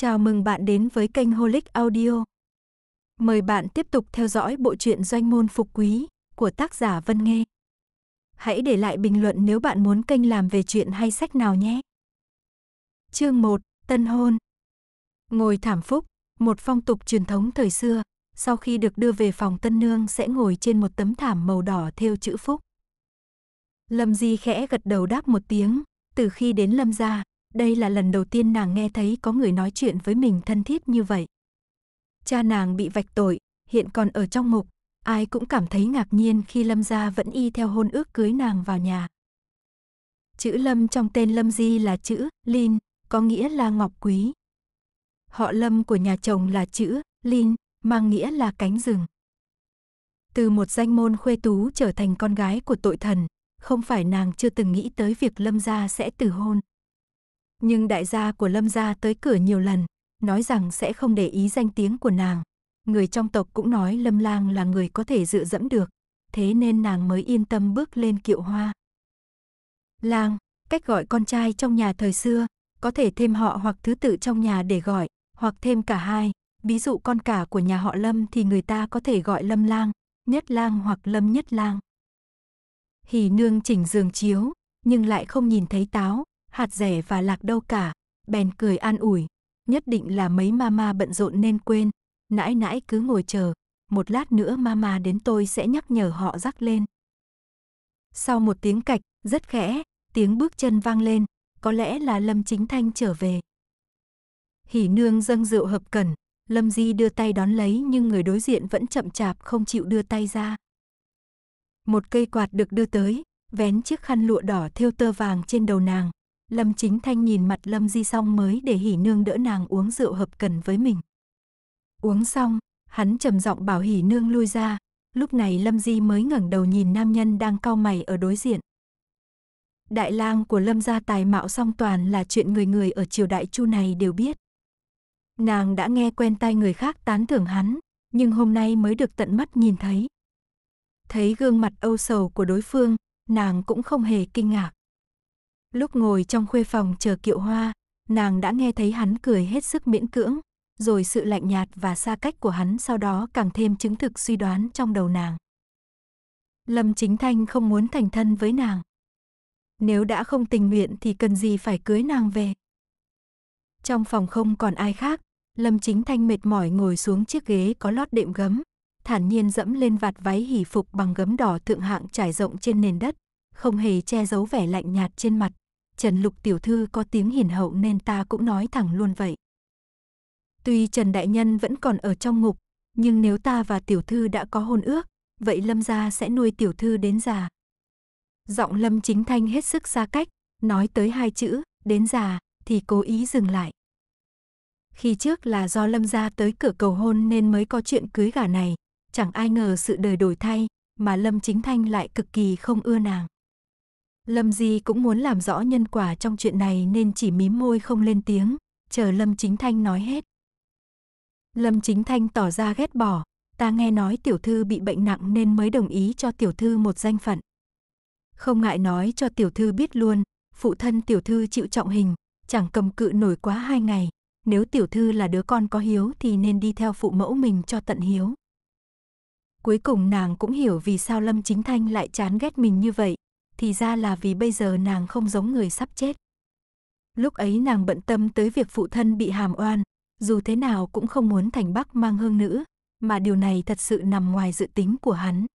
Chào mừng bạn đến với kênh Holic Audio. Mời bạn tiếp tục theo dõi bộ truyện Doanh môn phục quý của tác giả Vân Nghê. Hãy để lại bình luận nếu bạn muốn kênh làm về chuyện hay sách nào nhé. Chương 1: Tân hôn. Ngồi thảm phúc, một phong tục truyền thống thời xưa, sau khi được đưa về phòng tân nương sẽ ngồi trên một tấm thảm màu đỏ thêu chữ phúc. Lâm Di khẽ gật đầu đáp một tiếng, từ khi đến Lâm gia, đây là lần đầu tiên nàng nghe thấy có người nói chuyện với mình thân thiết như vậy. Cha nàng bị vạch tội, hiện còn ở trong mục, ai cũng cảm thấy ngạc nhiên khi Lâm gia vẫn y theo hôn ước cưới nàng vào nhà. Chữ Lâm trong tên Lâm Di là chữ Lin, có nghĩa là ngọc quý. Họ Lâm của nhà chồng là chữ Lin, mang nghĩa là cánh rừng. Từ một danh môn khuê tú trở thành con gái của tội thần, không phải nàng chưa từng nghĩ tới việc Lâm gia sẽ từ hôn. Nhưng đại gia của Lâm gia tới cửa nhiều lần, nói rằng sẽ không để ý danh tiếng của nàng. Người trong tộc cũng nói Lâm Lang là người có thể dựa dẫm được, thế nên nàng mới yên tâm bước lên kiệu hoa. Lang, cách gọi con trai trong nhà thời xưa, có thể thêm họ hoặc thứ tự trong nhà để gọi, hoặc thêm cả hai. Ví dụ con cả của nhà họ Lâm thì người ta có thể gọi Lâm Lang, Nhất Lang hoặc Lâm Nhất Lang. Hỉ nương chỉnh giường chiếu, nhưng lại không nhìn thấy táo, hạt rẻ và lạc đâu cả, bèn cười an ủi, nhất định là mấy mama bận rộn nên quên, nãi nãi cứ ngồi chờ, một lát nữa mama đến tôi sẽ nhắc nhở họ rắc lên. Sau một tiếng cạch, rất khẽ, tiếng bước chân vang lên, có lẽ là Lâm Chính Thanh trở về. Hỉ nương dâng rượu hợp cẩn, Lâm Di đưa tay đón lấy nhưng người đối diện vẫn chậm chạp không chịu đưa tay ra. Một cây quạt được đưa tới, vén chiếc khăn lụa đỏ thêu tơ vàng trên đầu nàng, Lâm Chính Thanh nhìn mặt Lâm Di xong mới để Hỉ Nương đỡ nàng uống rượu hợp cần với mình. Uống xong, hắn trầm giọng bảo Hỉ Nương lui ra, lúc này Lâm Di mới ngẩng đầu nhìn nam nhân đang cau mày ở đối diện. Đại lang của Lâm gia tài mạo song toàn là chuyện người người ở triều đại Chu này đều biết. Nàng đã nghe quen tai người khác tán thưởng hắn, nhưng hôm nay mới được tận mắt nhìn thấy. Thấy gương mặt âu sầu của đối phương, nàng cũng không hề kinh ngạc. Lúc ngồi trong khuê phòng chờ kiệu hoa, nàng đã nghe thấy hắn cười hết sức miễn cưỡng, rồi sự lạnh nhạt và xa cách của hắn sau đó càng thêm chứng thực suy đoán trong đầu nàng. Lâm Chính Thanh không muốn thành thân với nàng. Nếu đã không tình nguyện thì cần gì phải cưới nàng về. Trong phòng không còn ai khác, Lâm Chính Thanh mệt mỏi ngồi xuống chiếc ghế có lót đệm gấm, thản nhiên dẫm lên vạt váy hỉ phục bằng gấm đỏ thượng hạng trải rộng trên nền đất, không hề che giấu vẻ lạnh nhạt trên mặt, Trần Lục tiểu thư có tiếng hiền hậu nên ta cũng nói thẳng luôn vậy. Tuy Trần Đại Nhân vẫn còn ở trong ngục, nhưng nếu ta và tiểu thư đã có hôn ước, vậy Lâm gia sẽ nuôi tiểu thư đến già. Giọng Lâm Chính Thanh hết sức xa cách, nói tới hai chữ, đến già, thì cố ý dừng lại. Khi trước là do Lâm gia tới cửa cầu hôn nên mới có chuyện cưới gả này, chẳng ai ngờ sự đời đổi thay mà Lâm Chính Thanh lại cực kỳ không ưa nàng. Lâm Di cũng muốn làm rõ nhân quả trong chuyện này nên chỉ mím môi không lên tiếng, chờ Lâm Chính Thanh nói hết. Lâm Chính Thanh tỏ ra ghét bỏ, ta nghe nói tiểu thư bị bệnh nặng nên mới đồng ý cho tiểu thư một danh phận. Không ngại nói cho tiểu thư biết luôn, phụ thân tiểu thư chịu trọng hình, chẳng cầm cự nổi quá hai ngày, nếu tiểu thư là đứa con có hiếu thì nên đi theo phụ mẫu mình cho tận hiếu. Cuối cùng nàng cũng hiểu vì sao Lâm Chính Thanh lại chán ghét mình như vậy, thì ra là vì bây giờ nàng không giống người sắp chết. Lúc ấy nàng bận tâm tới việc phụ thân bị hàm oan, dù thế nào cũng không muốn thành Bắc mang hương nữ, mà điều này thật sự nằm ngoài dự tính của hắn.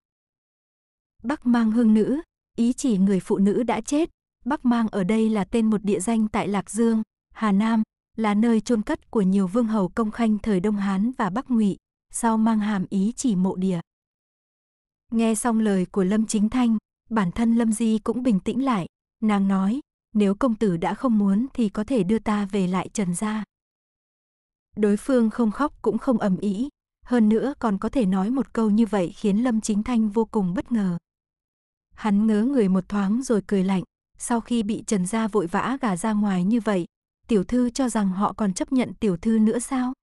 Bắc mang hương nữ, ý chỉ người phụ nữ đã chết, Bắc mang ở đây là tên một địa danh tại Lạc Dương, Hà Nam, là nơi chôn cất của nhiều vương hầu công khanh thời Đông Hán và Bắc Ngụy, sau mang hàm ý chỉ mộ địa. Nghe xong lời của Lâm Chính Thanh, bản thân Lâm Di cũng bình tĩnh lại, nàng nói, nếu công tử đã không muốn thì có thể đưa ta về lại Trần gia. Đối phương không khóc cũng không ầm ĩ, hơn nữa còn có thể nói một câu như vậy khiến Lâm Chính Thanh vô cùng bất ngờ. Hắn ngớ người một thoáng rồi cười lạnh, sau khi bị Trần gia vội vã gả ra ngoài như vậy, tiểu thư cho rằng họ còn chấp nhận tiểu thư nữa sao?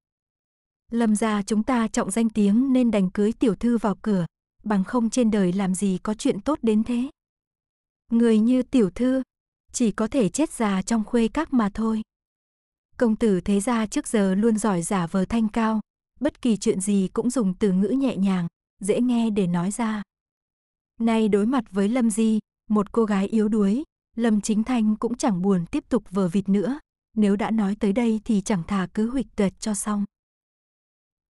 Lâm gia chúng ta trọng danh tiếng nên đành cưới tiểu thư vào cửa, bằng không trên đời làm gì có chuyện tốt đến thế. Người như tiểu thư, chỉ có thể chết già trong khuê các mà thôi. Công tử thế gia trước giờ luôn giỏi giả vờ thanh cao, bất kỳ chuyện gì cũng dùng từ ngữ nhẹ nhàng, dễ nghe để nói ra. Nay đối mặt với Lâm Di, một cô gái yếu đuối, Lâm Chính Thanh cũng chẳng buồn tiếp tục vờ vịt nữa, nếu đã nói tới đây thì chẳng thà cứ huỵch tuyệt cho xong.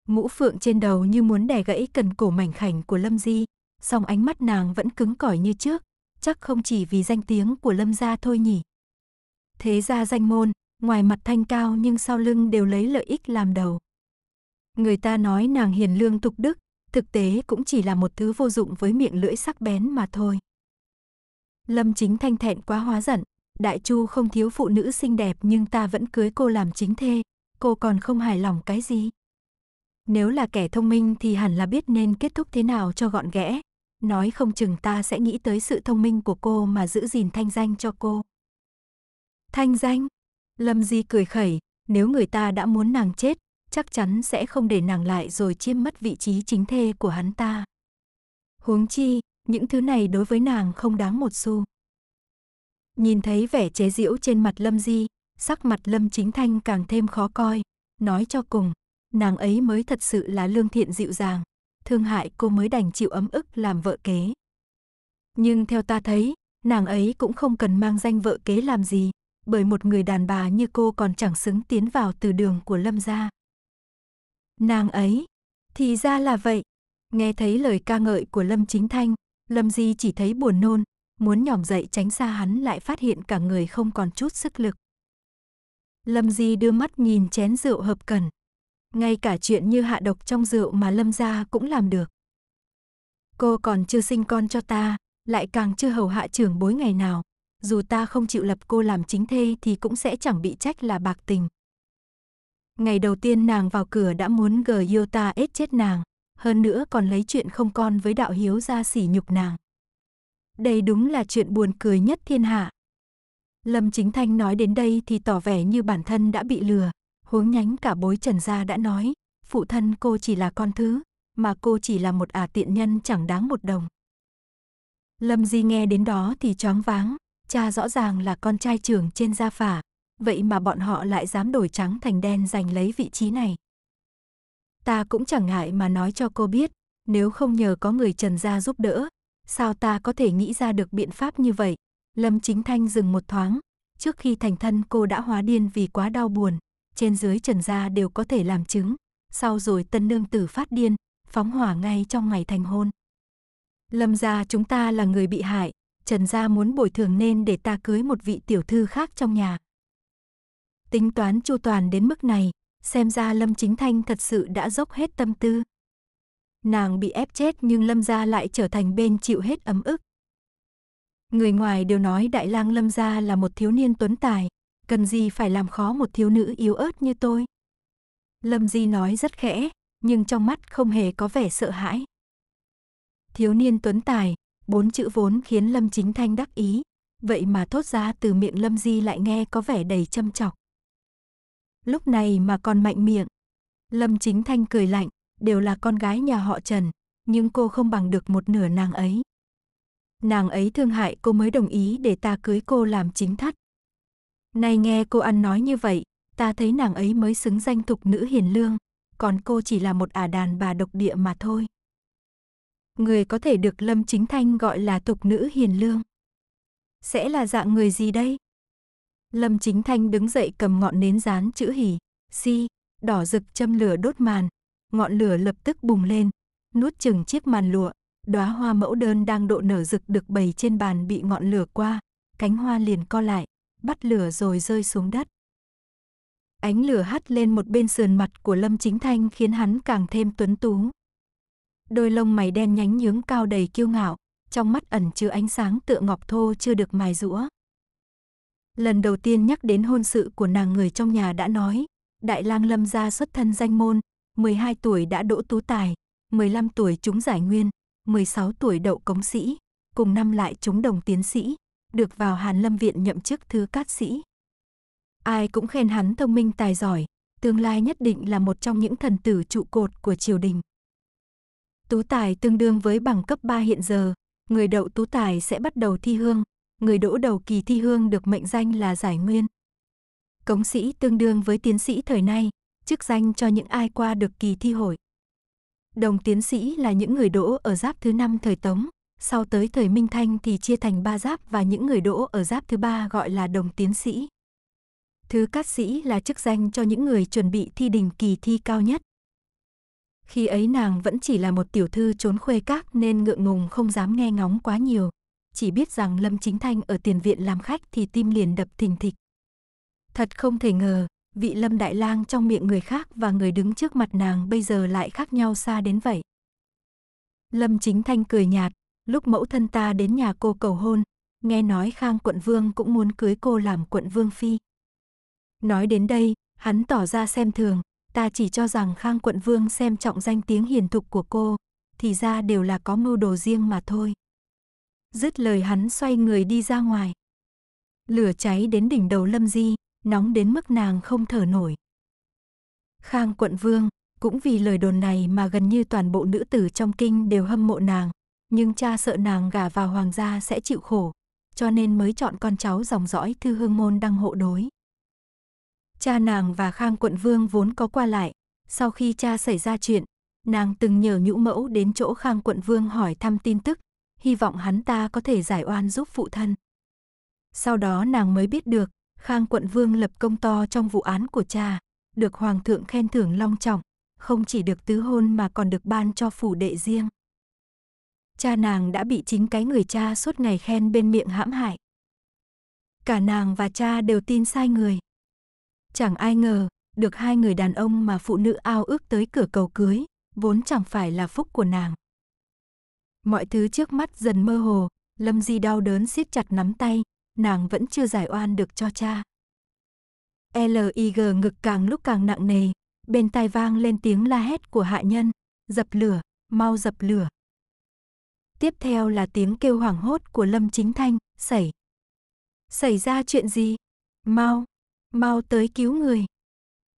Mũ phượng trên đầu như muốn đè gãy cần cổ mảnh khảnh của Lâm Di, song ánh mắt nàng vẫn cứng cỏi như trước, chắc không chỉ vì danh tiếng của Lâm gia thôi nhỉ. Thế ra danh môn, ngoài mặt thanh cao nhưng sau lưng đều lấy lợi ích làm đầu. Người ta nói nàng hiền lương tục đức, thực tế cũng chỉ là một thứ vô dụng với miệng lưỡi sắc bén mà thôi. Lâm chính thanh thẹn quá hóa giận, đại chu không thiếu phụ nữ xinh đẹp nhưng ta vẫn cưới cô làm chính thê, cô còn không hài lòng cái gì. Nếu là kẻ thông minh thì hẳn là biết nên kết thúc thế nào cho gọn ghẽ. Nói không chừng ta sẽ nghĩ tới sự thông minh của cô mà giữ gìn thanh danh cho cô. Thanh danh? Lâm Di cười khẩy, nếu người ta đã muốn nàng chết, chắc chắn sẽ không để nàng lại rồi chiếm mất vị trí chính thê của hắn ta. Huống chi, những thứ này đối với nàng không đáng một xu. Nhìn thấy vẻ chế giễu trên mặt Lâm Di, sắc mặt Lâm Chính Thanh càng thêm khó coi, nói cho cùng, nàng ấy mới thật sự là lương thiện dịu dàng, thương hại cô mới đành chịu ấm ức làm vợ kế. Nhưng theo ta thấy, nàng ấy cũng không cần mang danh vợ kế làm gì, bởi một người đàn bà như cô còn chẳng xứng tiến vào từ đường của Lâm gia. Nàng ấy, thì ra là vậy. Nghe thấy lời ca ngợi của Lâm Chính Thanh, Lâm Di chỉ thấy buồn nôn, muốn nhỏm dậy tránh xa hắn lại phát hiện cả người không còn chút sức lực. Lâm Di đưa mắt nhìn chén rượu hợp cần, ngay cả chuyện như hạ độc trong rượu mà Lâm gia cũng làm được. Cô còn chưa sinh con cho ta, lại càng chưa hầu hạ trưởng bối ngày nào. Dù ta không chịu lập cô làm chính thê thì cũng sẽ chẳng bị trách là bạc tình. Ngày đầu tiên nàng vào cửa đã muốn gờ yêu ta ết chết nàng, hơn nữa còn lấy chuyện không con với đạo hiếu ra sỉ nhục nàng. Đây đúng là chuyện buồn cười nhất thiên hạ. Lâm Chính Thanh nói đến đây thì tỏ vẻ như bản thân đã bị lừa, Huống nhánh cả bối trần gia đã nói, phụ thân cô chỉ là con thứ, mà cô chỉ là một ả à tiện nhân chẳng đáng một đồng. Lâm Di nghe đến đó thì choáng váng, cha rõ ràng là con trai trưởng trên gia phả, vậy mà bọn họ lại dám đổi trắng thành đen giành lấy vị trí này. Ta cũng chẳng ngại mà nói cho cô biết, nếu không nhờ có người Trần gia giúp đỡ, sao ta có thể nghĩ ra được biện pháp như vậy? Lâm Chính Thanh dừng một thoáng, trước khi thành thân cô đã hóa điên vì quá đau buồn, trên dưới trần gia đều có thể làm chứng, sau rồi tân nương tử phát điên, phóng hỏa ngay trong ngày thành hôn. Lâm gia chúng ta là người bị hại, Trần gia muốn bồi thường nên để ta cưới một vị tiểu thư khác trong nhà. Tính toán chu toàn đến mức này, xem ra Lâm Chính Thanh thật sự đã dốc hết tâm tư. Nàng bị ép chết nhưng Lâm gia lại trở thành bên chịu hết ấm ức. Người ngoài đều nói Đại lang Lâm gia là một thiếu niên tuấn tài, cần gì phải làm khó một thiếu nữ yếu ớt như tôi. Lâm Di nói rất khẽ, nhưng trong mắt không hề có vẻ sợ hãi. Thiếu niên tuấn tài, bốn chữ vốn khiến Lâm Chính Thanh đắc ý, vậy mà thốt ra từ miệng Lâm Di lại nghe có vẻ đầy châm chọc. Lúc này mà còn mạnh miệng. Lâm Chính Thanh cười lạnh, đều là con gái nhà họ Trần, nhưng cô không bằng được một nửa nàng ấy. Nàng ấy thương hại cô mới đồng ý để ta cưới cô làm chính thất. Nay nghe cô ăn nói như vậy, ta thấy nàng ấy mới xứng danh tục nữ hiền lương, còn cô chỉ là một ả đàn bà độc địa mà thôi. Người có thể được Lâm Chính Thanh gọi là tục nữ hiền lương. Sẽ là dạng người gì đây? Lâm Chính Thanh đứng dậy cầm ngọn nến dán chữ hỉ, si, đỏ rực châm lửa đốt màn. Ngọn lửa lập tức bùng lên, nuốt chừng chiếc màn lụa. Đóa hoa mẫu đơn đang độ nở rực được bày trên bàn bị ngọn lửa qua, cánh hoa liền co lại, bắt lửa rồi rơi xuống đất. Ánh lửa hắt lên một bên sườn mặt của Lâm Chính Thanh khiến hắn càng thêm tuấn tú. Đôi lông mày đen nhánh nhướng cao đầy kiêu ngạo, trong mắt ẩn chứa ánh sáng tựa ngọc thô chưa được mài rũa. Lần đầu tiên nhắc đến hôn sự của nàng người trong nhà đã nói, Đại lang Lâm gia xuất thân danh môn, 12 tuổi đã đỗ tú tài, 15 tuổi trúng giải nguyên, 16 tuổi đậu cống sĩ, cùng năm lại trúng đồng tiến sĩ, được vào Hàn Lâm Viện nhậm chức thứ cát sĩ. Ai cũng khen hắn thông minh tài giỏi, tương lai nhất định là một trong những thần tử trụ cột của triều đình. Tú tài tương đương với bằng cấp 3 hiện giờ, người đậu tú tài sẽ bắt đầu thi hương, người đỗ đầu kỳ thi hương được mệnh danh là giải nguyên. Cống sĩ tương đương với tiến sĩ thời nay, chức danh cho những ai qua được kỳ thi hội. Đồng tiến sĩ là những người đỗ ở giáp thứ năm thời Tống, sau tới thời Minh Thanh thì chia thành ba giáp và những người đỗ ở giáp thứ ba gọi là đồng tiến sĩ. Thứ cát sĩ là chức danh cho những người chuẩn bị thi đình kỳ thi cao nhất. Khi ấy nàng vẫn chỉ là một tiểu thư trốn khuê các nên ngượng ngùng không dám nghe ngóng quá nhiều. Chỉ biết rằng Lâm Chính Thanh ở tiền viện làm khách thì tim liền đập thình thịch. Thật không thể ngờ, vị Lâm Đại Lang trong miệng người khác và người đứng trước mặt nàng bây giờ lại khác nhau xa đến vậy. Lâm Chính Thanh cười nhạt, lúc mẫu thân ta đến nhà cô cầu hôn, nghe nói Khang quận vương cũng muốn cưới cô làm quận vương phi. Nói đến đây, hắn tỏ ra xem thường, ta chỉ cho rằng Khang quận vương xem trọng danh tiếng hiền thục của cô, thì ra đều là có mưu đồ riêng mà thôi. Dứt lời hắn xoay người đi ra ngoài. Lửa cháy đến đỉnh đầu Lâm Di, nóng đến mức nàng không thở nổi. Khang quận vương, cũng vì lời đồn này mà gần như toàn bộ nữ tử trong kinh đều hâm mộ nàng, nhưng cha sợ nàng gả vào hoàng gia sẽ chịu khổ, cho nên mới chọn con cháu dòng dõi thư hương môn đăng hộ đối. Cha nàng và Khang quận vương vốn có qua lại, sau khi cha xảy ra chuyện, nàng từng nhờ nhũ mẫu đến chỗ Khang quận vương hỏi thăm tin tức, hy vọng hắn ta có thể giải oan giúp phụ thân. Sau đó nàng mới biết được, Khang quận vương lập công to trong vụ án của cha, được hoàng thượng khen thưởng long trọng, không chỉ được tứ hôn mà còn được ban cho phủ đệ riêng cha nàng đã bị chính cái người cha suốt ngày khen bên miệng hãm hại. Cả nàng và cha đều tin sai người. Chẳng ai ngờ, được hai người đàn ông mà phụ nữ ao ước tới cửa cầu cưới, vốn chẳng phải là phúc của nàng. Mọi thứ trước mắt dần mơ hồ, Lâm Di đau đớn siết chặt nắm tay, nàng vẫn chưa giải oan được cho cha. LIG ngực càng lúc càng nặng nề, bên tai vang lên tiếng la hét của hạ nhân, dập lửa, mau dập lửa tiếp theo là tiếng kêu hoảng hốt của Lâm Chính Thanh, xảy. Xảy ra chuyện gì? Mau, mau tới cứu người.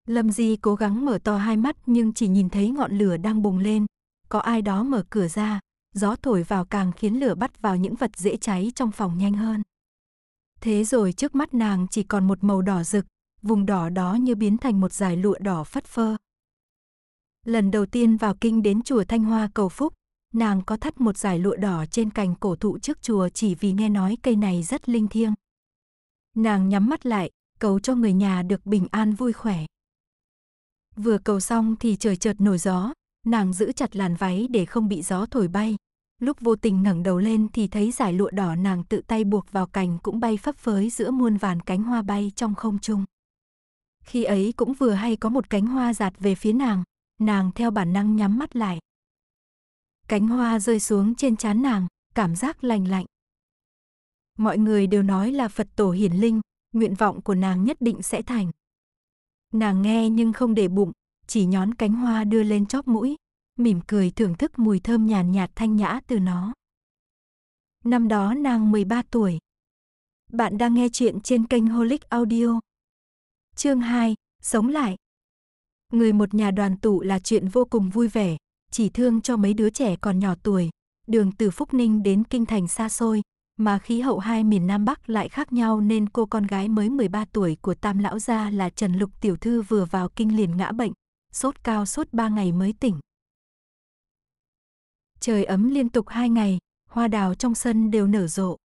Lâm Di cố gắng mở to hai mắt nhưng chỉ nhìn thấy ngọn lửa đang bùng lên. Có ai đó mở cửa ra, gió thổi vào càng khiến lửa bắt vào những vật dễ cháy trong phòng nhanh hơn. Thế rồi trước mắt nàng chỉ còn một màu đỏ rực, vùng đỏ đó như biến thành một dải lụa đỏ phất phơ. Lần đầu tiên vào kinh đến chùa Thanh Hoa cầu phúc, nàng có thắt một dải lụa đỏ trên cành cổ thụ trước chùa chỉ vì nghe nói cây này rất linh thiêng. Nàng nhắm mắt lại, cầu cho người nhà được bình an vui khỏe. Vừa cầu xong thì trời chợt nổi gió, nàng giữ chặt làn váy để không bị gió thổi bay. Lúc vô tình ngẩng đầu lên thì thấy giải lụa đỏ nàng tự tay buộc vào cành cũng bay phấp phới giữa muôn vàn cánh hoa bay trong không trung. Khi ấy cũng vừa hay có một cánh hoa giạt về phía nàng, nàng theo bản năng nhắm mắt lại. Cánh hoa rơi xuống trên trán nàng, cảm giác lành lạnh. Mọi người đều nói là Phật tổ hiển linh, nguyện vọng của nàng nhất định sẽ thành. Nàng nghe nhưng không để bụng, chỉ nhón cánh hoa đưa lên chóp mũi, mỉm cười thưởng thức mùi thơm nhàn nhạt thanh nhã từ nó. Năm đó nàng 13 tuổi. Bạn đang nghe chuyện trên kênh Holic Audio. Chương 2, Sống lại. Người một nhà đoàn tụ là chuyện vô cùng vui vẻ, chỉ thương cho mấy đứa trẻ còn nhỏ tuổi. Đường từ Phúc Ninh đến Kinh Thành xa xôi, mà khí hậu hai miền Nam Bắc lại khác nhau nên cô con gái mới 13 tuổi của Tam Lão Gia là Trần Lục Tiểu Thư vừa vào kinh liền ngã bệnh, sốt cao sốt 3 ngày mới tỉnh. Trời ấm liên tục 2 ngày, hoa đào trong sân đều nở rộ.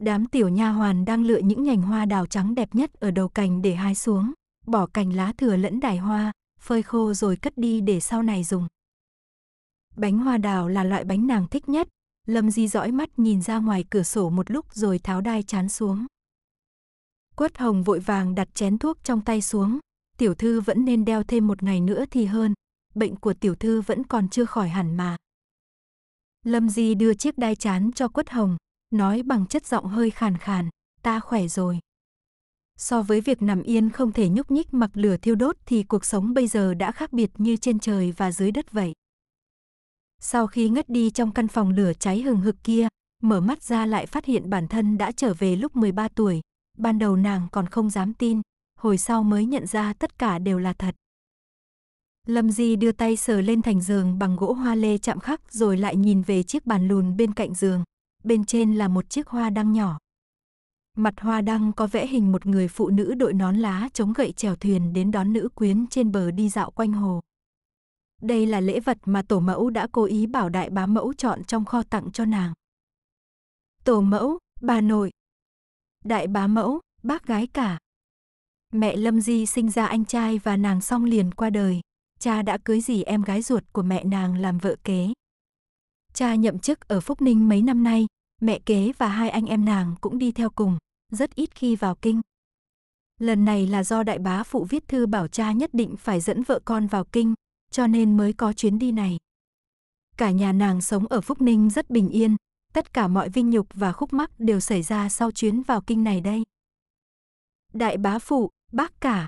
Đám tiểu nha hoàn đang lựa những nhành hoa đào trắng đẹp nhất ở đầu cành để hái xuống, bỏ cành lá thừa lẫn đài hoa, phơi khô rồi cất đi để sau này dùng. Bánh hoa đào là loại bánh nàng thích nhất. Lâm Di dõi mắt nhìn ra ngoài cửa sổ một lúc rồi tháo đai chán xuống. Quất Hồng vội vàng đặt chén thuốc trong tay xuống. Tiểu thư vẫn nên đeo thêm một ngày nữa thì hơn. Bệnh của tiểu thư vẫn còn chưa khỏi hẳn mà. Lâm Di đưa chiếc đai chán cho Quất Hồng, nói bằng chất giọng hơi khàn khàn, ta khỏe rồi. So với việc nằm yên không thể nhúc nhích mặc lửa thiêu đốt thì cuộc sống bây giờ đã khác biệt như trên trời và dưới đất vậy. Sau khi ngất đi trong căn phòng lửa cháy hừng hực kia, mở mắt ra lại phát hiện bản thân đã trở về lúc 13 tuổi. Ban đầu nàng còn không dám tin, hồi sau mới nhận ra tất cả đều là thật. Lâm Di đưa tay sờ lên thành giường bằng gỗ hoa lê chạm khắc rồi lại nhìn về chiếc bàn lùn bên cạnh giường. Bên trên là một chiếc hoa đăng nhỏ. Mặt hoa đăng có vẽ hình một người phụ nữ đội nón lá chống gậy chèo thuyền đến đón nữ quyến trên bờ đi dạo quanh hồ. Đây là lễ vật mà tổ mẫu đã cố ý bảo đại bá mẫu chọn trong kho tặng cho nàng. Tổ mẫu, bà nội. Đại bá mẫu, bác gái cả. Mẹ Lâm Di sinh ra anh trai và nàng song liền qua đời. Cha đã cưới dì em gái ruột của mẹ nàng làm vợ kế. Cha nhậm chức ở Phúc Ninh mấy năm nay, mẹ kế và hai anh em nàng cũng đi theo cùng, rất ít khi vào kinh. Lần này là do đại bá phụ viết thư bảo cha nhất định phải dẫn vợ con vào kinh, cho nên mới có chuyến đi này. Cả nhà nàng sống ở Phúc Ninh rất bình yên, tất cả mọi vinh nhục và khúc mắc đều xảy ra sau chuyến vào kinh này đây. Đại bá phụ, bác cả.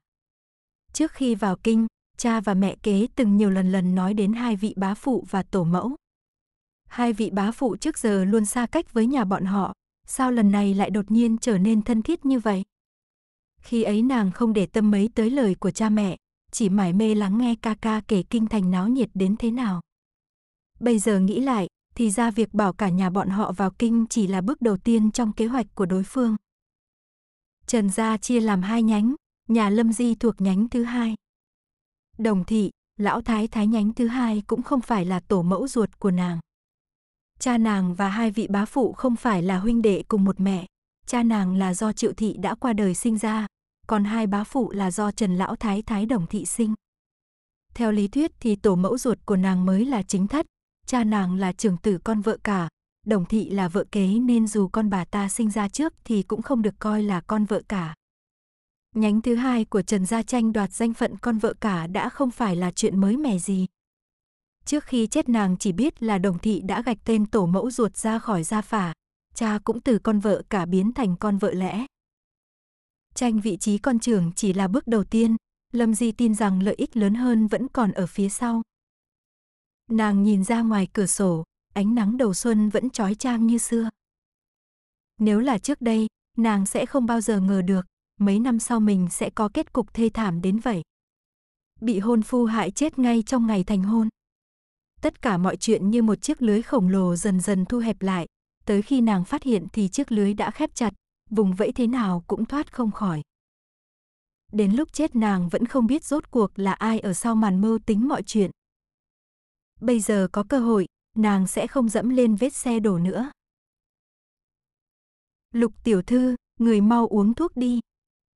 Trước khi vào kinh, cha và mẹ kế từng nhiều lần lần nói đến hai vị bá phụ và tổ mẫu. Hai vị bá phụ trước giờ luôn xa cách với nhà bọn họ, sao lần này lại đột nhiên trở nên thân thiết như vậy? Khi ấy nàng không để tâm mấy tới lời của cha mẹ, chỉ mải mê lắng nghe ca ca kể kinh thành náo nhiệt đến thế nào. Bây giờ nghĩ lại, thì ra việc bảo cả nhà bọn họ vào kinh chỉ là bước đầu tiên trong kế hoạch của đối phương. Trần gia chia làm hai nhánh, nhà Lâm Di thuộc nhánh thứ hai. Đồng thị, lão thái thái nhánh thứ hai cũng không phải là tổ mẫu ruột của nàng. Cha nàng và hai vị bá phụ không phải là huynh đệ cùng một mẹ, cha nàng là do Triệu thị đã qua đời sinh ra, còn hai bá phụ là do Trần Lão Thái Thái Đồng Thị sinh. Theo lý thuyết thì tổ mẫu ruột của nàng mới là chính thất, cha nàng là trưởng tử con vợ cả, Đồng Thị là vợ kế nên dù con bà ta sinh ra trước thì cũng không được coi là con vợ cả. Nhánh thứ hai của Trần Gia Tranh đoạt danh phận con vợ cả đã không phải là chuyện mới mẻ gì. Trước khi chết nàng chỉ biết là đồng thị đã gạch tên tổ mẫu ruột ra khỏi gia phả, cha cũng từ con vợ cả biến thành con vợ lẽ. Tranh vị trí con trưởng chỉ là bước đầu tiên, Lâm Di tin rằng lợi ích lớn hơn vẫn còn ở phía sau. Nàng nhìn ra ngoài cửa sổ, ánh nắng đầu xuân vẫn trói trang như xưa. Nếu là trước đây, nàng sẽ không bao giờ ngờ được, mấy năm sau mình sẽ có kết cục thê thảm đến vậy. Bị hôn phu hại chết ngay trong ngày thành hôn. Tất cả mọi chuyện như một chiếc lưới khổng lồ dần dần thu hẹp lại, tới khi nàng phát hiện thì chiếc lưới đã khép chặt, vùng vẫy thế nào cũng thoát không khỏi. Đến lúc chết nàng vẫn không biết rốt cuộc là ai ở sau màn mưu tính mọi chuyện. Bây giờ có cơ hội, nàng sẽ không dẫm lên vết xe đổ nữa. Lục tiểu thư, người mau uống thuốc đi.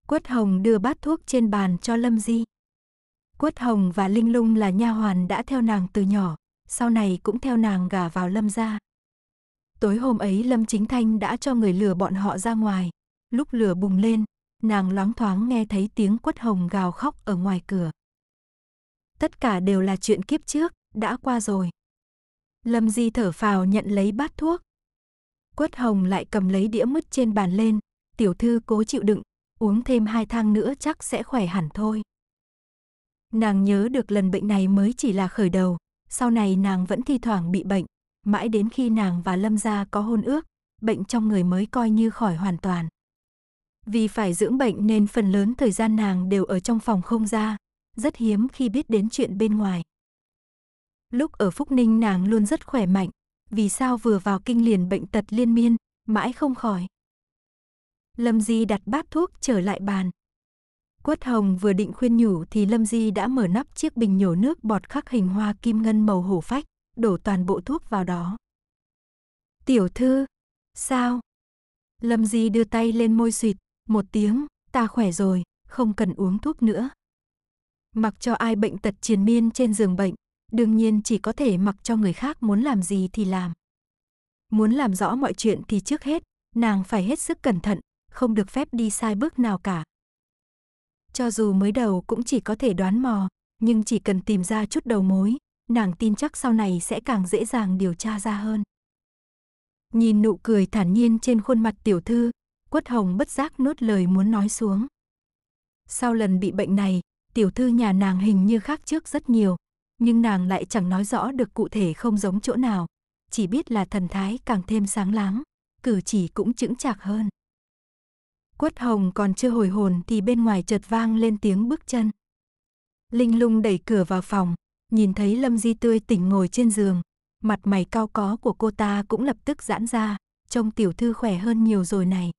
Quất Hồng đưa bát thuốc trên bàn cho Lâm Di. Quất Hồng và Linh Lung là nha hoàn đã theo nàng từ nhỏ, sau này cũng theo nàng gả vào Lâm gia. Tối hôm ấy Lâm Chính Thanh đã cho người lừa bọn họ ra ngoài. Lúc lửa bùng lên, nàng loáng thoáng nghe thấy tiếng quất hồng gào khóc ở ngoài cửa. Tất cả đều là chuyện kiếp trước, đã qua rồi. Lâm Di thở phào nhận lấy bát thuốc. Quất hồng lại cầm lấy đĩa mứt trên bàn lên, tiểu thư cố chịu đựng, uống thêm hai thang nữa chắc sẽ khỏe hẳn thôi. Nàng nhớ được lần bệnh này mới chỉ là khởi đầu, sau này nàng vẫn thi thoảng bị bệnh, mãi đến khi nàng và Lâm gia có hôn ước, bệnh trong người mới coi như khỏi hoàn toàn. Vì phải dưỡng bệnh nên phần lớn thời gian nàng đều ở trong phòng không ra, rất hiếm khi biết đến chuyện bên ngoài. Lúc ở Phúc Ninh nàng luôn rất khỏe mạnh, vì sao vừa vào kinh liền bệnh tật liên miên, mãi không khỏi. Lâm Di đặt bát thuốc trở lại bàn. Quất Hồng vừa định khuyên nhủ thì Lâm Di đã mở nắp chiếc bình nhổ nước bọt khắc hình hoa kim ngân màu hổ phách đổ toàn bộ thuốc vào đó. Tiểu thư, sao? Lâm Di đưa tay lên môi suyệt, một tiếng, ta khỏe rồi, không cần uống thuốc nữa. Mặc cho ai bệnh tật triền miên trên giường bệnh, đương nhiên chỉ có thể mặc cho người khác muốn làm gì thì làm. Muốn làm rõ mọi chuyện thì trước hết, nàng phải hết sức cẩn thận, không được phép đi sai bước nào cả. Cho dù mới đầu cũng chỉ có thể đoán mò, nhưng chỉ cần tìm ra chút đầu mối, nàng tin chắc sau này sẽ càng dễ dàng điều tra ra hơn. Nhìn nụ cười thản nhiên trên khuôn mặt tiểu thư, quất hồng bất giác nuốt lời muốn nói xuống. Sau lần bị bệnh này, tiểu thư nhà nàng hình như khác trước rất nhiều, nhưng nàng lại chẳng nói rõ được cụ thể không giống chỗ nào, chỉ biết là thần thái càng thêm sáng láng, cử chỉ cũng chững chạc hơn. Quất hồng còn chưa hồi hồn thì bên ngoài chợt vang lên tiếng bước chân. Linh lung đẩy cửa vào phòng, nhìn thấy Lâm Di tươi tỉnh ngồi trên giường, mặt mày cao có của cô ta cũng lập tức giãn ra, trông tiểu thư khỏe hơn nhiều rồi này.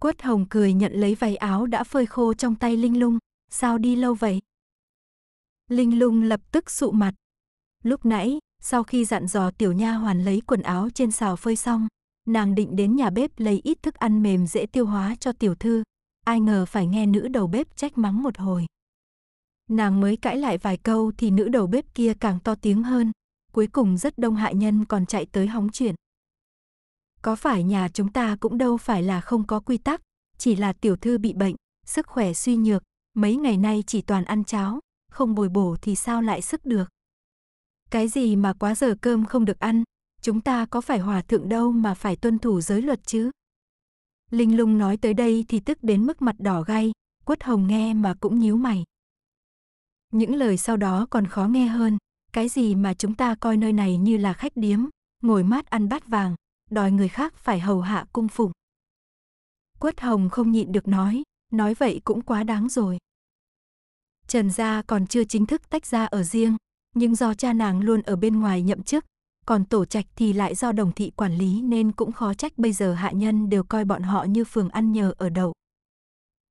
Quất Hồng cười nhận lấy váy áo đã phơi khô trong tay Linh Lung, sao đi lâu vậy? Linh Lung lập tức sụ mặt. Lúc nãy, sau khi dặn dò tiểu nha hoàn lấy quần áo trên xào phơi xong, nàng định đến nhà bếp lấy ít thức ăn mềm dễ tiêu hóa cho tiểu thư, ai ngờ phải nghe nữ đầu bếp trách mắng một hồi. Nàng mới cãi lại vài câu thì nữ đầu bếp kia càng to tiếng hơn. Cuối cùng rất đông hạ nhân còn chạy tới hóng chuyện. Có phải nhà chúng ta cũng đâu phải là không có quy tắc, chỉ là tiểu thư bị bệnh, sức khỏe suy nhược, mấy ngày nay chỉ toàn ăn cháo, không bồi bổ thì sao lại sức được. Cái gì mà quá giờ cơm không được ăn, chúng ta có phải hòa thượng đâu mà phải tuân thủ giới luật chứ. Linh lung nói tới đây thì tức đến mức mặt đỏ gay, quất hồng nghe mà cũng nhíu mày. Những lời sau đó còn khó nghe hơn, cái gì mà chúng ta coi nơi này như là khách điếm, ngồi mát ăn bát vàng, đòi người khác phải hầu hạ cung phụng. Quất Hồng không nhịn được nói, nói vậy cũng quá đáng rồi. Trần gia còn chưa chính thức tách ra ở riêng, nhưng do cha nàng luôn ở bên ngoài nhậm chức, còn tổ trạch thì lại do đồng thị quản lý nên cũng khó trách bây giờ hạ nhân đều coi bọn họ như phường ăn nhờ ở đậu.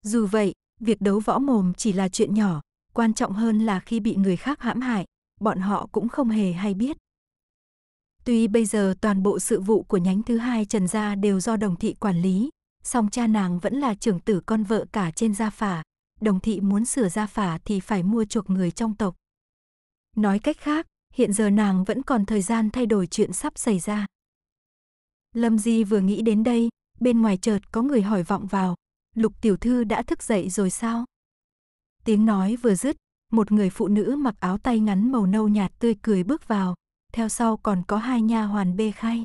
Dù vậy, việc đấu võ mồm chỉ là chuyện nhỏ, quan trọng hơn là khi bị người khác hãm hại, bọn họ cũng không hề hay biết. Tuy bây giờ toàn bộ sự vụ của nhánh thứ hai Trần Gia đều do đồng thị quản lý, song cha nàng vẫn là trưởng tử con vợ cả trên gia phả, đồng thị muốn sửa gia phả thì phải mua chuộc người trong tộc. Nói cách khác, hiện giờ nàng vẫn còn thời gian thay đổi chuyện sắp xảy ra. Lâm Di vừa nghĩ đến đây, bên ngoài chợt có người hỏi vọng vào, Lục tiểu thư đã thức dậy rồi sao? Tiếng nói vừa dứt, một người phụ nữ mặc áo tay ngắn màu nâu nhạt tươi cười bước vào, theo sau còn có hai nha hoàn bê khay.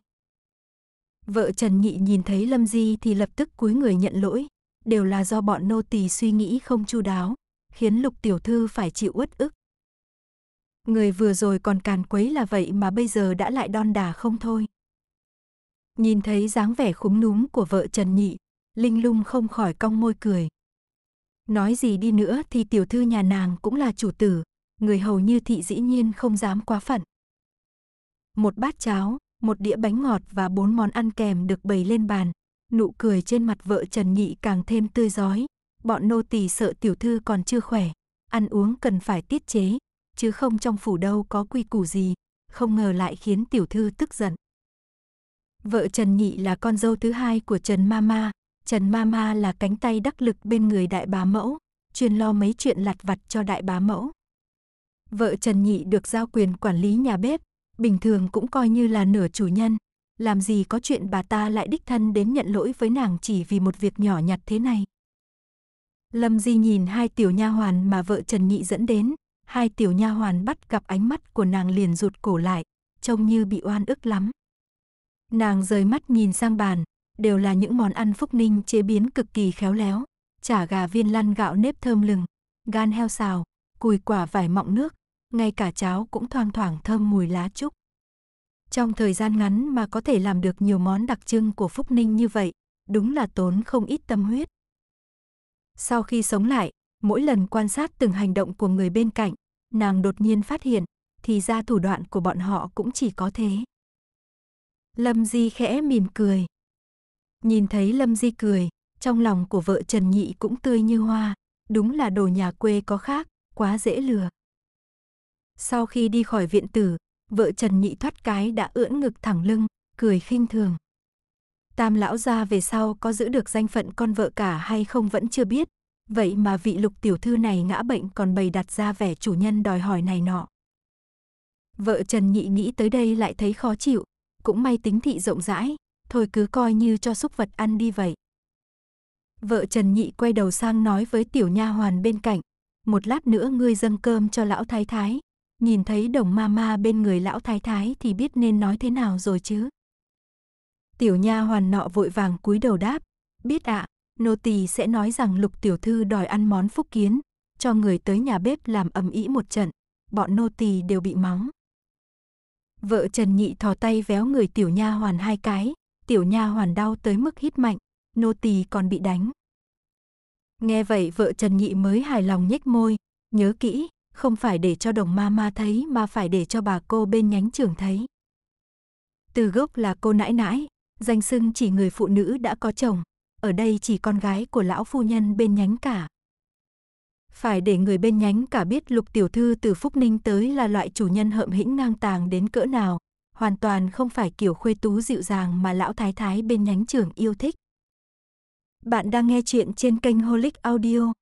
Vợ Trần Nhị nhìn thấy Lâm Di thì lập tức cúi người nhận lỗi, đều là do bọn nô tỳ suy nghĩ không chu đáo, khiến Lục tiểu thư phải chịu uất ức. Người vừa rồi còn càn quấy là vậy mà bây giờ đã lại đon đà không thôi. Nhìn thấy dáng vẻ khúm núm của vợ Trần Nhị, Linh Lung không khỏi cong môi cười. Nói gì đi nữa thì tiểu thư nhà nàng cũng là chủ tử, người hầu như thị dĩ nhiên không dám quá phận. Một bát cháo, một đĩa bánh ngọt và bốn món ăn kèm được bày lên bàn, nụ cười trên mặt vợ Trần Nhị càng thêm tươi rói, bọn nô tỳ sợ tiểu thư còn chưa khỏe, ăn uống cần phải tiết chế, chứ không trong phủ đâu có quy củ gì, không ngờ lại khiến tiểu thư tức giận. Vợ Trần Nhị là con dâu thứ hai của Trần Mama, Trần Mama là cánh tay đắc lực bên người đại bá mẫu, chuyên lo mấy chuyện lặt vặt cho đại bá mẫu. Vợ Trần Nhị được giao quyền quản lý nhà bếp, bình thường cũng coi như là nửa chủ nhân, làm gì có chuyện bà ta lại đích thân đến nhận lỗi với nàng chỉ vì một việc nhỏ nhặt thế này. Lâm Di nhìn hai tiểu nha hoàn mà vợ Trần Nhị dẫn đến, hai tiểu nha hoàn bắt gặp ánh mắt của nàng liền rụt cổ lại, trông như bị oan ức lắm. Nàng rời mắt nhìn sang bàn, đều là những món ăn Phúc Ninh chế biến cực kỳ khéo léo, chả gà viên lăn gạo nếp thơm lừng, gan heo xào, cùi quả vải mọng nước, ngay cả cháo cũng thoang thoảng thơm mùi lá trúc. Trong thời gian ngắn mà có thể làm được nhiều món đặc trưng của Phúc Ninh như vậy, đúng là tốn không ít tâm huyết. Sau khi sống lại, mỗi lần quan sát từng hành động của người bên cạnh, nàng đột nhiên phát hiện, thì ra thủ đoạn của bọn họ cũng chỉ có thế. Lâm Di khẽ mỉm cười. Nhìn thấy Lâm Di cười, trong lòng của vợ Trần Nhị cũng tươi như hoa, đúng là đồ nhà quê có khác, quá dễ lừa. Sau khi đi khỏi viện tử, vợ Trần Nhị thoát cái đã ưỡn ngực thẳng lưng, cười khinh thường. Tam lão gia về sau có giữ được danh phận con vợ cả hay không vẫn chưa biết, vậy mà vị lục tiểu thư này ngã bệnh còn bày đặt ra vẻ chủ nhân đòi hỏi này nọ. Vợ Trần Nhị nghĩ tới đây lại thấy khó chịu, cũng may tính thị rộng rãi, thôi cứ coi như cho súc vật ăn đi vậy. Vợ Trần Nhị quay đầu sang nói với tiểu nha hoàn bên cạnh, một lát nữa ngươi dâng cơm cho lão thái thái. Nhìn thấy đồng ma ma bên người lão thái thái thì biết nên nói thế nào rồi chứ. Tiểu nha hoàn nọ vội vàng cúi đầu đáp, biết ạ, à, nô tỳ sẽ nói rằng lục tiểu thư đòi ăn món phúc kiến, cho người tới nhà bếp làm ầm ĩ một trận, bọn nô tỳ đều bị mắng. Vợ Trần Nhị thò tay véo người tiểu nha hoàn hai cái, tiểu nha hoàn đau tới mức hít mạnh, nô tỳ còn bị đánh. Nghe vậy vợ Trần Nhị mới hài lòng nhếch môi, nhớ kỹ, không phải để cho đồng ma ma thấy mà phải để cho bà cô bên nhánh trưởng thấy. Từ gốc là cô nãi nãi, danh xưng chỉ người phụ nữ đã có chồng, ở đây chỉ con gái của lão phu nhân bên nhánh cả. Phải để người bên nhánh cả biết lục tiểu thư từ Phúc Ninh tới là loại chủ nhân hợm hĩnh ngang tàng đến cỡ nào, hoàn toàn không phải kiểu khuê tú dịu dàng mà lão thái thái bên nhánh trưởng yêu thích. Bạn đang nghe chuyện trên kênh Holic Audio.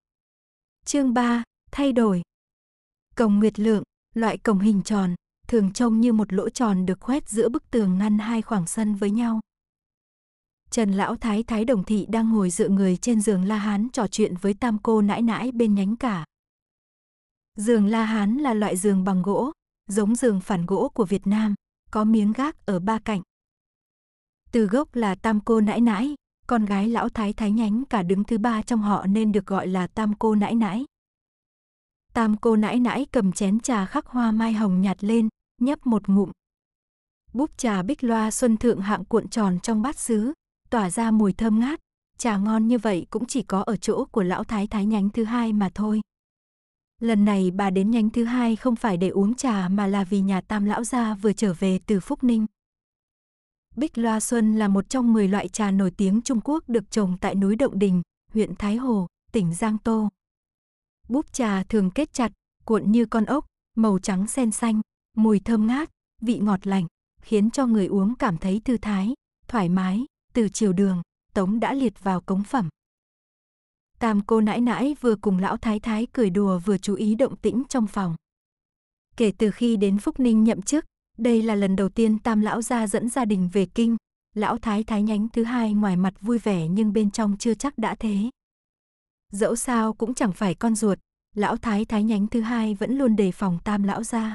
Chương 3, thay đổi. Cổng nguyệt lượng, loại cổng hình tròn, thường trông như một lỗ tròn được khoét giữa bức tường ngăn hai khoảng sân với nhau. Trần lão thái thái đồng thị đang ngồi dựa người trên giường La Hán trò chuyện với tam cô nãi nãi bên nhánh cả. Giường La Hán là loại giường bằng gỗ, giống giường phản gỗ của Việt Nam, có miếng gác ở ba cạnh. Từ gốc là tam cô nãi nãi, con gái lão thái thái nhánh cả đứng thứ ba trong họ nên được gọi là tam cô nãi nãi. Tam cô nãi nãi cầm chén trà khắc hoa mai hồng nhạt lên, nhấp một ngụm. Búp trà bích loa xuân thượng hạng cuộn tròn trong bát sứ, tỏa ra mùi thơm ngát, trà ngon như vậy cũng chỉ có ở chỗ của lão thái thái nhánh thứ hai mà thôi. Lần này bà đến nhánh thứ hai không phải để uống trà mà là vì nhà tam lão gia vừa trở về từ Phúc Ninh. Bích Loa Xuân là một trong 10 loại trà nổi tiếng Trung Quốc được trồng tại núi Động Đình, huyện Thái Hồ, tỉnh Giang Tô. Búp trà thường kết chặt, cuộn như con ốc, màu trắng sen xanh, mùi thơm ngát, vị ngọt lành, khiến cho người uống cảm thấy thư thái, thoải mái, từ chiều đường, Tống đã liệt vào cống phẩm. Tam cô nãi nãi vừa cùng lão thái thái cười đùa vừa chú ý động tĩnh trong phòng. Kể từ khi đến Phúc Ninh nhậm chức, đây là lần đầu tiên Tam lão gia dẫn gia đình về kinh. Lão thái thái nhánh thứ hai ngoài mặt vui vẻ nhưng bên trong chưa chắc đã thế. Dẫu sao cũng chẳng phải con ruột, lão thái thái nhánh thứ hai vẫn luôn đề phòng Tam lão gia.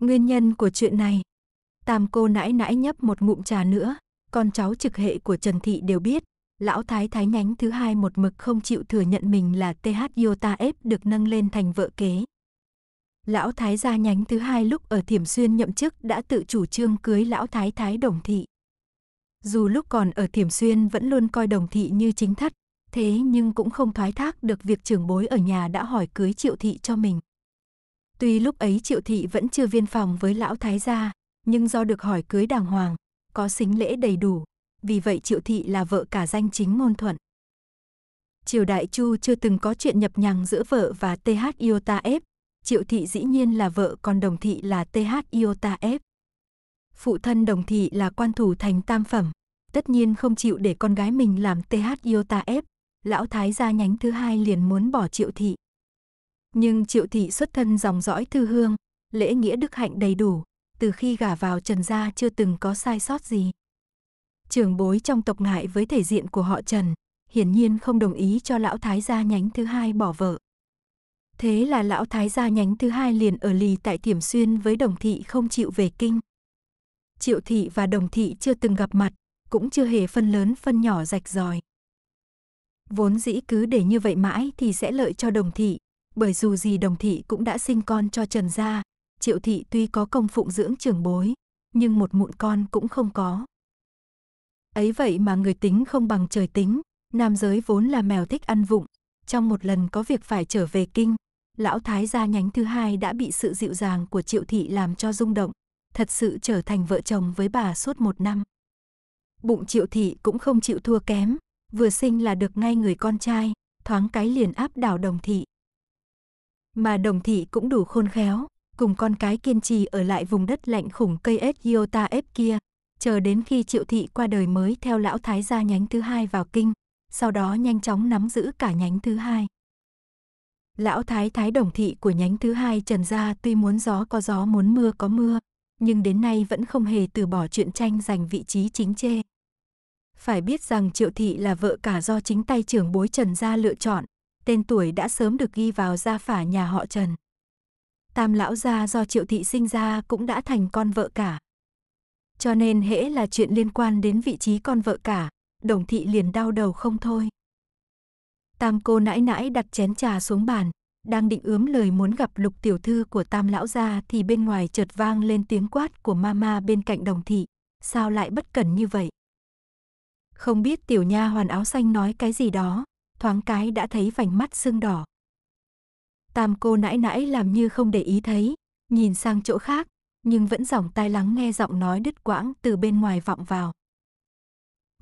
Nguyên nhân của chuyện này, Tam cô nãi nãi nhấp một ngụm trà nữa, con cháu trực hệ của Trần Thị đều biết, lão thái thái nhánh thứ hai một mực không chịu thừa nhận mình là TH Yota F được nâng lên thành vợ kế. Lão thái gia nhánh thứ hai lúc ở Thiểm Xuyên nhậm chức đã tự chủ trương cưới lão thái thái đồng thị. Dù lúc còn ở Thiểm Xuyên vẫn luôn coi đồng thị như chính thất, thế nhưng cũng không thoái thác được việc trưởng bối ở nhà đã hỏi cưới triệu thị cho mình. Tuy lúc ấy triệu thị vẫn chưa viên phòng với lão thái gia, nhưng do được hỏi cưới đàng hoàng, có xính lễ đầy đủ, vì vậy Triệu thị là vợ cả danh chính ngôn thuận. Triều Đại Chu chưa từng có chuyện nhập nhằng giữa vợ và TH Iota F, Triệu thị dĩ nhiên là vợ còn Đồng thị là TH Iota F. Phụ thân Đồng thị là quan thủ thành tam phẩm, tất nhiên không chịu để con gái mình làm TH Iota F, lão thái gia nhánh thứ hai liền muốn bỏ Triệu thị. Nhưng Triệu thị xuất thân dòng dõi thư hương, lễ nghĩa đức hạnh đầy đủ, từ khi gả vào Trần gia chưa từng có sai sót gì trưởng bối trong tộc ngại với thể diện của họ Trần, hiển nhiên không đồng ý cho lão thái gia nhánh thứ hai bỏ vợ. Thế là lão thái gia nhánh thứ hai liền ở lì tại Tiểm Xuyên với Đồng Thị không chịu về kinh. Triệu Thị và Đồng Thị chưa từng gặp mặt, cũng chưa hề phân lớn phân nhỏ rạch ròi. Vốn dĩ cứ để như vậy mãi thì sẽ lợi cho Đồng Thị, bởi dù gì Đồng Thị cũng đã sinh con cho Trần gia, Triệu Thị tuy có công phụng dưỡng trưởng bối, nhưng một mụn con cũng không có. Ấy vậy mà người tính không bằng trời tính, nam giới vốn là mèo thích ăn vụng. Trong một lần có việc phải trở về kinh, lão thái gia nhánh thứ hai đã bị sự dịu dàng của triệu thị làm cho rung động, thật sự trở thành vợ chồng với bà suốt một năm. Bụng triệu thị cũng không chịu thua kém, vừa sinh là được ngay người con trai, thoáng cái liền áp đảo đồng thị. Mà đồng thị cũng đủ khôn khéo, cùng con cái kiên trì ở lại vùng đất lạnh khủng cây ếch Iota ép kia, chờ đến khi triệu thị qua đời mới theo lão thái gia nhánh thứ hai vào kinh, sau đó nhanh chóng nắm giữ cả nhánh thứ hai. Lão thái thái đồng thị của nhánh thứ hai Trần Gia tuy muốn gió có gió muốn mưa có mưa, nhưng đến nay vẫn không hề từ bỏ chuyện tranh giành vị trí chính chê. Phải biết rằng Triệu Thị là vợ cả do chính tay trưởng bối Trần Gia lựa chọn, tên tuổi đã sớm được ghi vào gia phả nhà họ Trần. Tam lão gia do Triệu Thị sinh ra cũng đã thành con vợ cả. Cho nên hễ là chuyện liên quan đến vị trí con vợ cả, đồng thị liền đau đầu không thôi. Tam cô nãi nãi đặt chén trà xuống bàn, đang định ướm lời muốn gặp lục tiểu thư của tam lão gia thì bên ngoài chợt vang lên tiếng quát của mama bên cạnh đồng thị. Sao lại bất cẩn như vậy? Không biết tiểu nha hoàn áo xanh nói cái gì đó, thoáng cái đã thấy vành mắt sưng đỏ. Tam cô nãi nãi làm như không để ý thấy, nhìn sang chỗ khác, nhưng vẫn giỏng tai lắng nghe giọng nói đứt quãng từ bên ngoài vọng vào.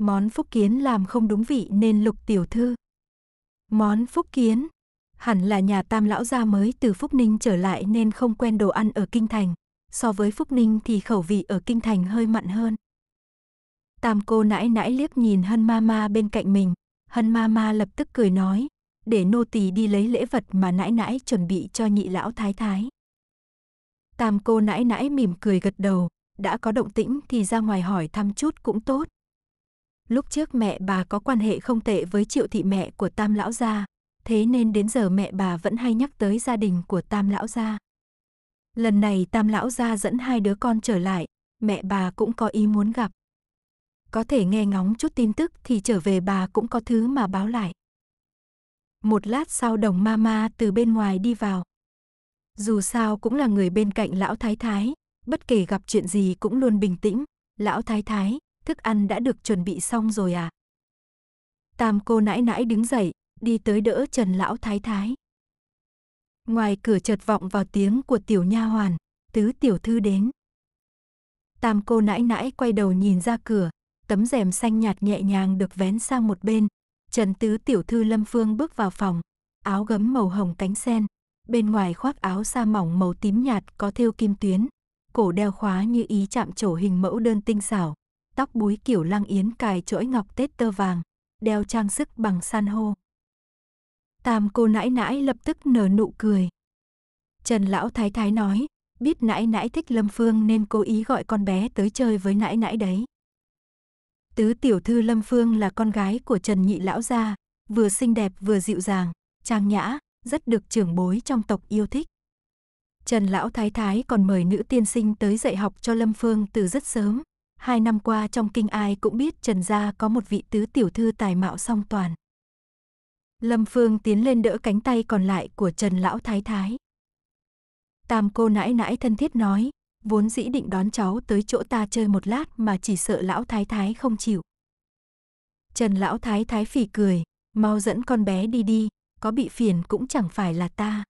Món phúc kiến làm không đúng vị nên lục tiểu thư. Món phúc kiến, hẳn là nhà tam lão gia mới từ Phúc Ninh trở lại nên không quen đồ ăn ở Kinh Thành. So với Phúc Ninh thì khẩu vị ở Kinh Thành hơi mặn hơn. Tam cô nãi nãi liếc nhìn Hân Mama bên cạnh mình. Hân Mama lập tức cười nói, để nô tỳ đi lấy lễ vật mà nãi nãi chuẩn bị cho nhị lão thái thái. Tam cô nãi nãi mỉm cười gật đầu, đã có động tĩnh thì ra ngoài hỏi thăm chút cũng tốt. Lúc trước mẹ bà có quan hệ không tệ với triệu thị mẹ của tam lão gia, thế nên đến giờ mẹ bà vẫn hay nhắc tới gia đình của tam lão gia. Lần này tam lão gia dẫn hai đứa con trở lại, mẹ bà cũng có ý muốn gặp. Có thể nghe ngóng chút tin tức thì trở về bà cũng có thứ mà báo lại. Một lát sau đồng ma ma từ bên ngoài đi vào. Dù sao cũng là người bên cạnh lão thái thái, bất kể gặp chuyện gì cũng luôn bình tĩnh. Lão thái thái, thức ăn đã được chuẩn bị xong rồi à? Tam cô nãi nãi đứng dậy, đi tới đỡ Trần lão thái thái. Ngoài cửa chợt vọng vào tiếng của tiểu nha hoàn, tứ tiểu thư đến. Tam cô nãi nãi quay đầu nhìn ra cửa, tấm rèm xanh nhạt nhẹ nhàng được vén sang một bên. Trần tứ tiểu thư Lâm Phương bước vào phòng, áo gấm màu hồng cánh sen, bên ngoài khoác áo sa mỏng màu tím nhạt có thêu kim tuyến, cổ đeo khóa như ý chạm trổ hình mẫu đơn tinh xảo, tóc búi kiểu lăng yến cài chuỗi ngọc tết tơ vàng, đeo trang sức bằng san hô. Tam cô nãi nãi lập tức nở nụ cười. Trần lão thái thái nói, biết nãi nãi thích Lâm Phương nên cố ý gọi con bé tới chơi với nãi nãi đấy. Tứ tiểu thư Lâm Phương là con gái của Trần Nhị lão gia, vừa xinh đẹp vừa dịu dàng, trang nhã, rất được trưởng bối trong tộc yêu thích. Trần Lão Thái Thái còn mời nữ tiên sinh tới dạy học cho Lâm Phương từ rất sớm. Hai năm qua trong kinh ai cũng biết Trần Gia có một vị tứ tiểu thư tài mạo song toàn. Lâm Phương tiến lên đỡ cánh tay còn lại của Trần Lão Thái Thái. Tam cô nãi nãi thân thiết nói, vốn dĩ định đón cháu tới chỗ ta chơi một lát mà chỉ sợ Lão Thái Thái không chịu. Trần Lão Thái Thái phỉ cười, mau dẫn con bé đi đi, có bị phiền cũng chẳng phải là ta.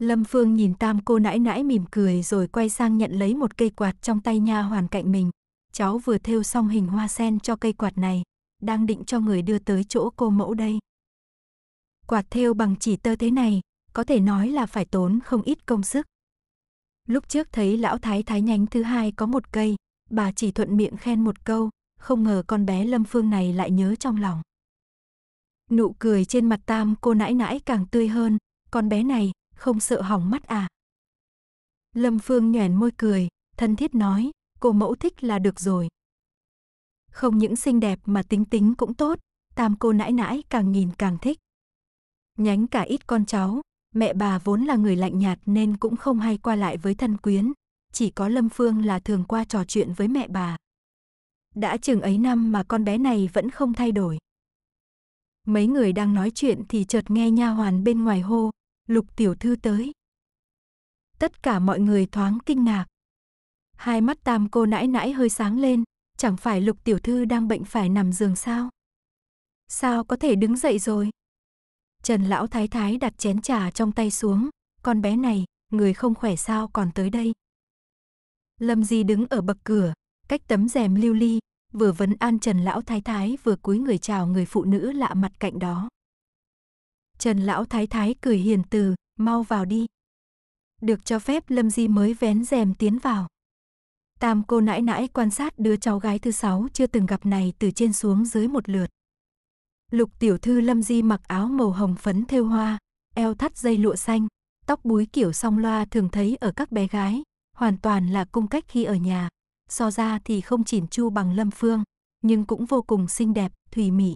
Lâm Phương nhìn tam cô nãi nãi mỉm cười rồi quay sang nhận lấy một cây quạt trong tay nha hoàn cạnh mình. Cháu vừa thêu xong hình hoa sen cho cây quạt này, đang định cho người đưa tới chỗ cô mẫu đây. Quạt thêu bằng chỉ tơ thế này, có thể nói là phải tốn không ít công sức. Lúc trước thấy lão thái thái nhánh thứ hai có một cây, bà chỉ thuận miệng khen một câu, không ngờ con bé Lâm Phương này lại nhớ trong lòng. Nụ cười trên mặt tam cô nãi nãi càng tươi hơn, con bé này, không sợ hỏng mắt à. Lâm Phương nhoẻn môi cười, thân thiết nói, cô mẫu thích là được rồi. Không những xinh đẹp mà tính tính cũng tốt, tam cô nãi nãi càng nhìn càng thích. Nhánh cả ít con cháu, mẹ bà vốn là người lạnh nhạt nên cũng không hay qua lại với thân quyến, chỉ có Lâm Phương là thường qua trò chuyện với mẹ bà. Đã chừng ấy năm mà con bé này vẫn không thay đổi. Mấy người đang nói chuyện thì chợt nghe nha hoàn bên ngoài hô, lục tiểu thư tới. Tất cả mọi người thoáng kinh ngạc. Hai mắt tam cô nãi nãi hơi sáng lên, chẳng phải lục tiểu thư đang bệnh phải nằm giường sao? Sao có thể đứng dậy rồi? Trần lão thái thái đặt chén trà trong tay xuống, con bé này, người không khỏe sao còn tới đây. Lâm Di đứng ở bậc cửa, cách tấm rèm lưu ly, vừa vấn an Trần Lão Thái Thái vừa cúi người chào người phụ nữ lạ mặt cạnh đó. Trần Lão Thái Thái cười hiền từ, mau vào đi. Được cho phép Lâm Di mới vén rèm tiến vào. Tam cô nãi nãi quan sát đứa cháu gái thứ sáu chưa từng gặp này từ trên xuống dưới một lượt. Lục tiểu thư Lâm Di mặc áo màu hồng phấn thêu hoa, eo thắt dây lụa xanh, tóc búi kiểu song loa thường thấy ở các bé gái, hoàn toàn là cung cách khi ở nhà, so ra thì không chỉn chu bằng Lâm Phương, nhưng cũng vô cùng xinh đẹp, thùy mị.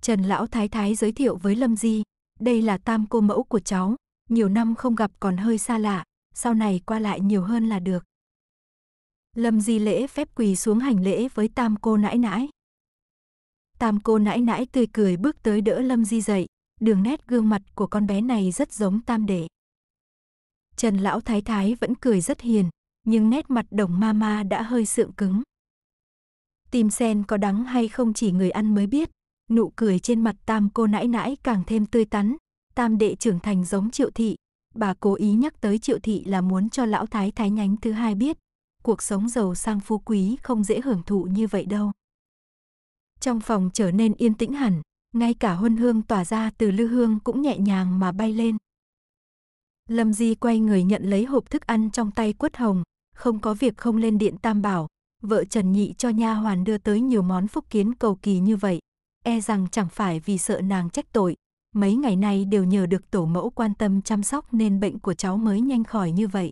Trần Lão Thái Thái giới thiệu với Lâm Di, đây là tam cô mẫu của cháu, nhiều năm không gặp còn hơi xa lạ, sau này qua lại nhiều hơn là được. Lâm Di lễ phép quỳ xuống hành lễ với tam cô nãi nãi. Tam cô nãi nãi tươi cười bước tới đỡ Lâm Di dậy, đường nét gương mặt của con bé này rất giống tam đệ. Trần lão thái thái vẫn cười rất hiền, nhưng nét mặt đồng ma ma đã hơi sượng cứng. Tim sen có đắng hay không chỉ người ăn mới biết, nụ cười trên mặt tam cô nãi nãi càng thêm tươi tắn, tam đệ trưởng thành giống triệu thị. Bà cố ý nhắc tới triệu thị là muốn cho lão thái thái nhánh thứ hai biết, cuộc sống giàu sang phú quý không dễ hưởng thụ như vậy đâu. Trong phòng trở nên yên tĩnh hẳn, ngay cả huân hương tỏa ra từ lư hương cũng nhẹ nhàng mà bay lên. Lâm Di quay người nhận lấy hộp thức ăn trong tay quất hồng, không có việc không lên điện Tam Bảo, vợ Trần Nhị cho nha hoàn đưa tới nhiều món phúc kiến cầu kỳ như vậy, e rằng chẳng phải vì sợ nàng trách tội, mấy ngày nay đều nhờ được tổ mẫu quan tâm chăm sóc nên bệnh của cháu mới nhanh khỏi như vậy.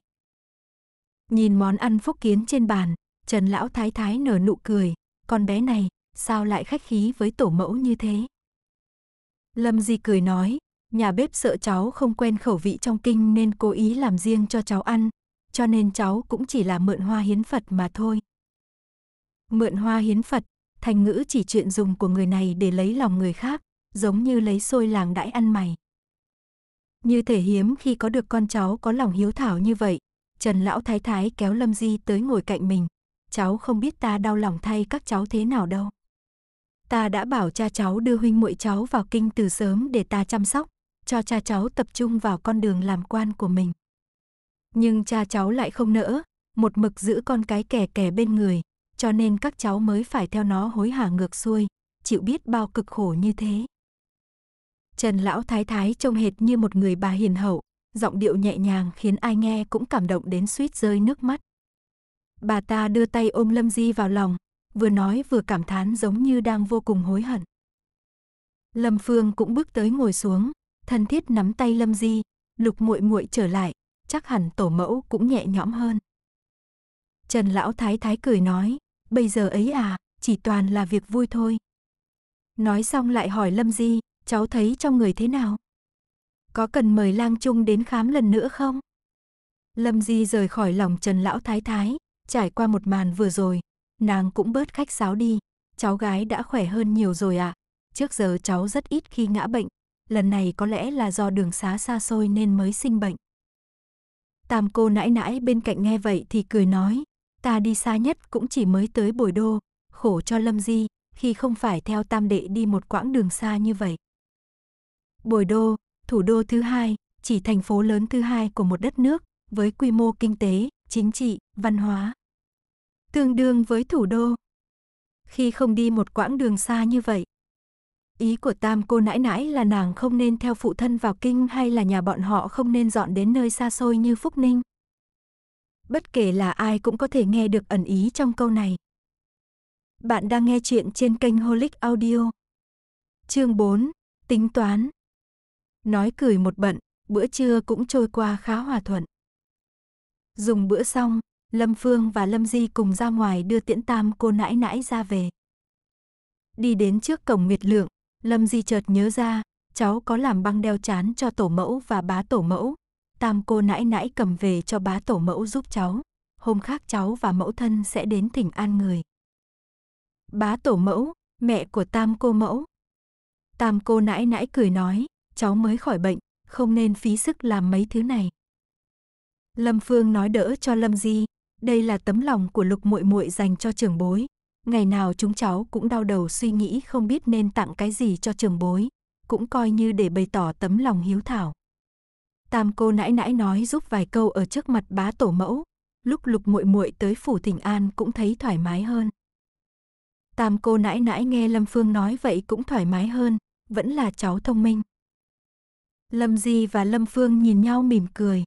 Nhìn món ăn phúc kiến trên bàn, Trần lão thái thái nở nụ cười, con bé này sao lại khách khí với tổ mẫu như thế? Lâm Di cười nói, nhà bếp sợ cháu không quen khẩu vị trong kinh nên cố ý làm riêng cho cháu ăn, cho nên cháu cũng chỉ là mượn hoa hiến Phật mà thôi. Mượn hoa hiến Phật, thành ngữ chỉ chuyện dùng của người này để lấy lòng người khác, giống như lấy xôi làng đãi ăn mày. Như thể hiếm khi có được con cháu có lòng hiếu thảo như vậy, Trần Lão Thái Thái kéo Lâm Di tới ngồi cạnh mình. Cháu không biết ta đau lòng thay các cháu thế nào đâu. Ta đã bảo cha cháu đưa huynh muội cháu vào kinh từ sớm để ta chăm sóc, cho cha cháu tập trung vào con đường làm quan của mình nhưng cha cháu lại không nỡ, một mực giữ con cái kẻ kẻ bên người, cho nên các cháu mới phải theo nó hối hả ngược xuôi, chịu biết bao cực khổ như thế. Trần lão thái thái trông hệt như một người bà hiền hậu, giọng điệu nhẹ nhàng khiến ai nghe cũng cảm động đến suýt rơi nước mắt. Bà ta đưa tay ôm Lâm Di vào lòng, vừa nói vừa cảm thán giống như đang vô cùng hối hận. Lâm Phương cũng bước tới ngồi xuống, thân thiết nắm tay Lâm Di, "Lục muội muội trở lại, chắc hẳn tổ mẫu cũng nhẹ nhõm hơn. Trần lão thái thái cười nói, bây giờ ấy à, chỉ toàn là việc vui thôi. Nói xong lại hỏi Lâm Di, cháu thấy trong người thế nào? Có cần mời lang trung đến khám lần nữa không? Lâm Di rời khỏi lòng Trần lão thái thái, trải qua một màn vừa rồi, nàng cũng bớt khách sáo đi, cháu gái đã khỏe hơn nhiều rồi ạ. À. Trước giờ cháu rất ít khi ngã bệnh, lần này có lẽ là do đường xá xa xôi nên mới sinh bệnh. Tam cô nãi nãi bên cạnh nghe vậy thì cười nói, ta đi xa nhất cũng chỉ mới tới Bồi Đô, khổ cho Lâm Di, khi không phải theo tam đệ đi một quãng đường xa như vậy. Bồi Đô, thủ đô thứ hai, chỉ thành phố lớn thứ hai của một đất nước, với quy mô kinh tế, chính trị, văn hóa. Tương đương với thủ đô. Khi không đi một quãng đường xa như vậy, Ý của Tam cô nãi nãi là nàng không nên theo phụ thân vào kinh hay là nhà bọn họ không nên dọn đến nơi xa xôi như Phúc Ninh. Bất kể là ai cũng có thể nghe được ẩn ý trong câu này. Bạn đang nghe chuyện trên kênh Holic Audio. Chương 4, tính toán. Nói cười một bận, bữa trưa cũng trôi qua khá hòa thuận. Dùng bữa xong, Lâm Phương và Lâm Di cùng ra ngoài đưa tiễn tam cô nãi nãi ra về. Đi đến trước cổng miệt lượng, Lâm Di chợt nhớ ra, cháu có làm băng đeo chán cho tổ mẫu và bá tổ mẫu. Tam cô nãi nãi cầm về cho bá tổ mẫu giúp cháu. Hôm khác cháu và mẫu thân sẽ đến thỉnh an người. Bá tổ mẫu, mẹ của tam cô mẫu. Tam cô nãi nãi cười nói, cháu mới khỏi bệnh, không nên phí sức làm mấy thứ này. Lâm Phương nói đỡ cho Lâm Di, đây là tấm lòng của Lục Muội Muội dành cho trưởng bối, ngày nào chúng cháu cũng đau đầu suy nghĩ không biết nên tặng cái gì cho trường bối, cũng coi như để bày tỏ tấm lòng hiếu thảo. Tam cô nãi nãi nói giúp vài câu ở trước mặt bá tổ mẫu, lúc lục muội muội tới phủ Thịnh An cũng thấy thoải mái hơn. Tam cô nãi nãi nghe Lâm Phương nói vậy cũng thoải mái hơn, vẫn là cháu thông minh. Lâm Di và Lâm Phương nhìn nhau mỉm cười.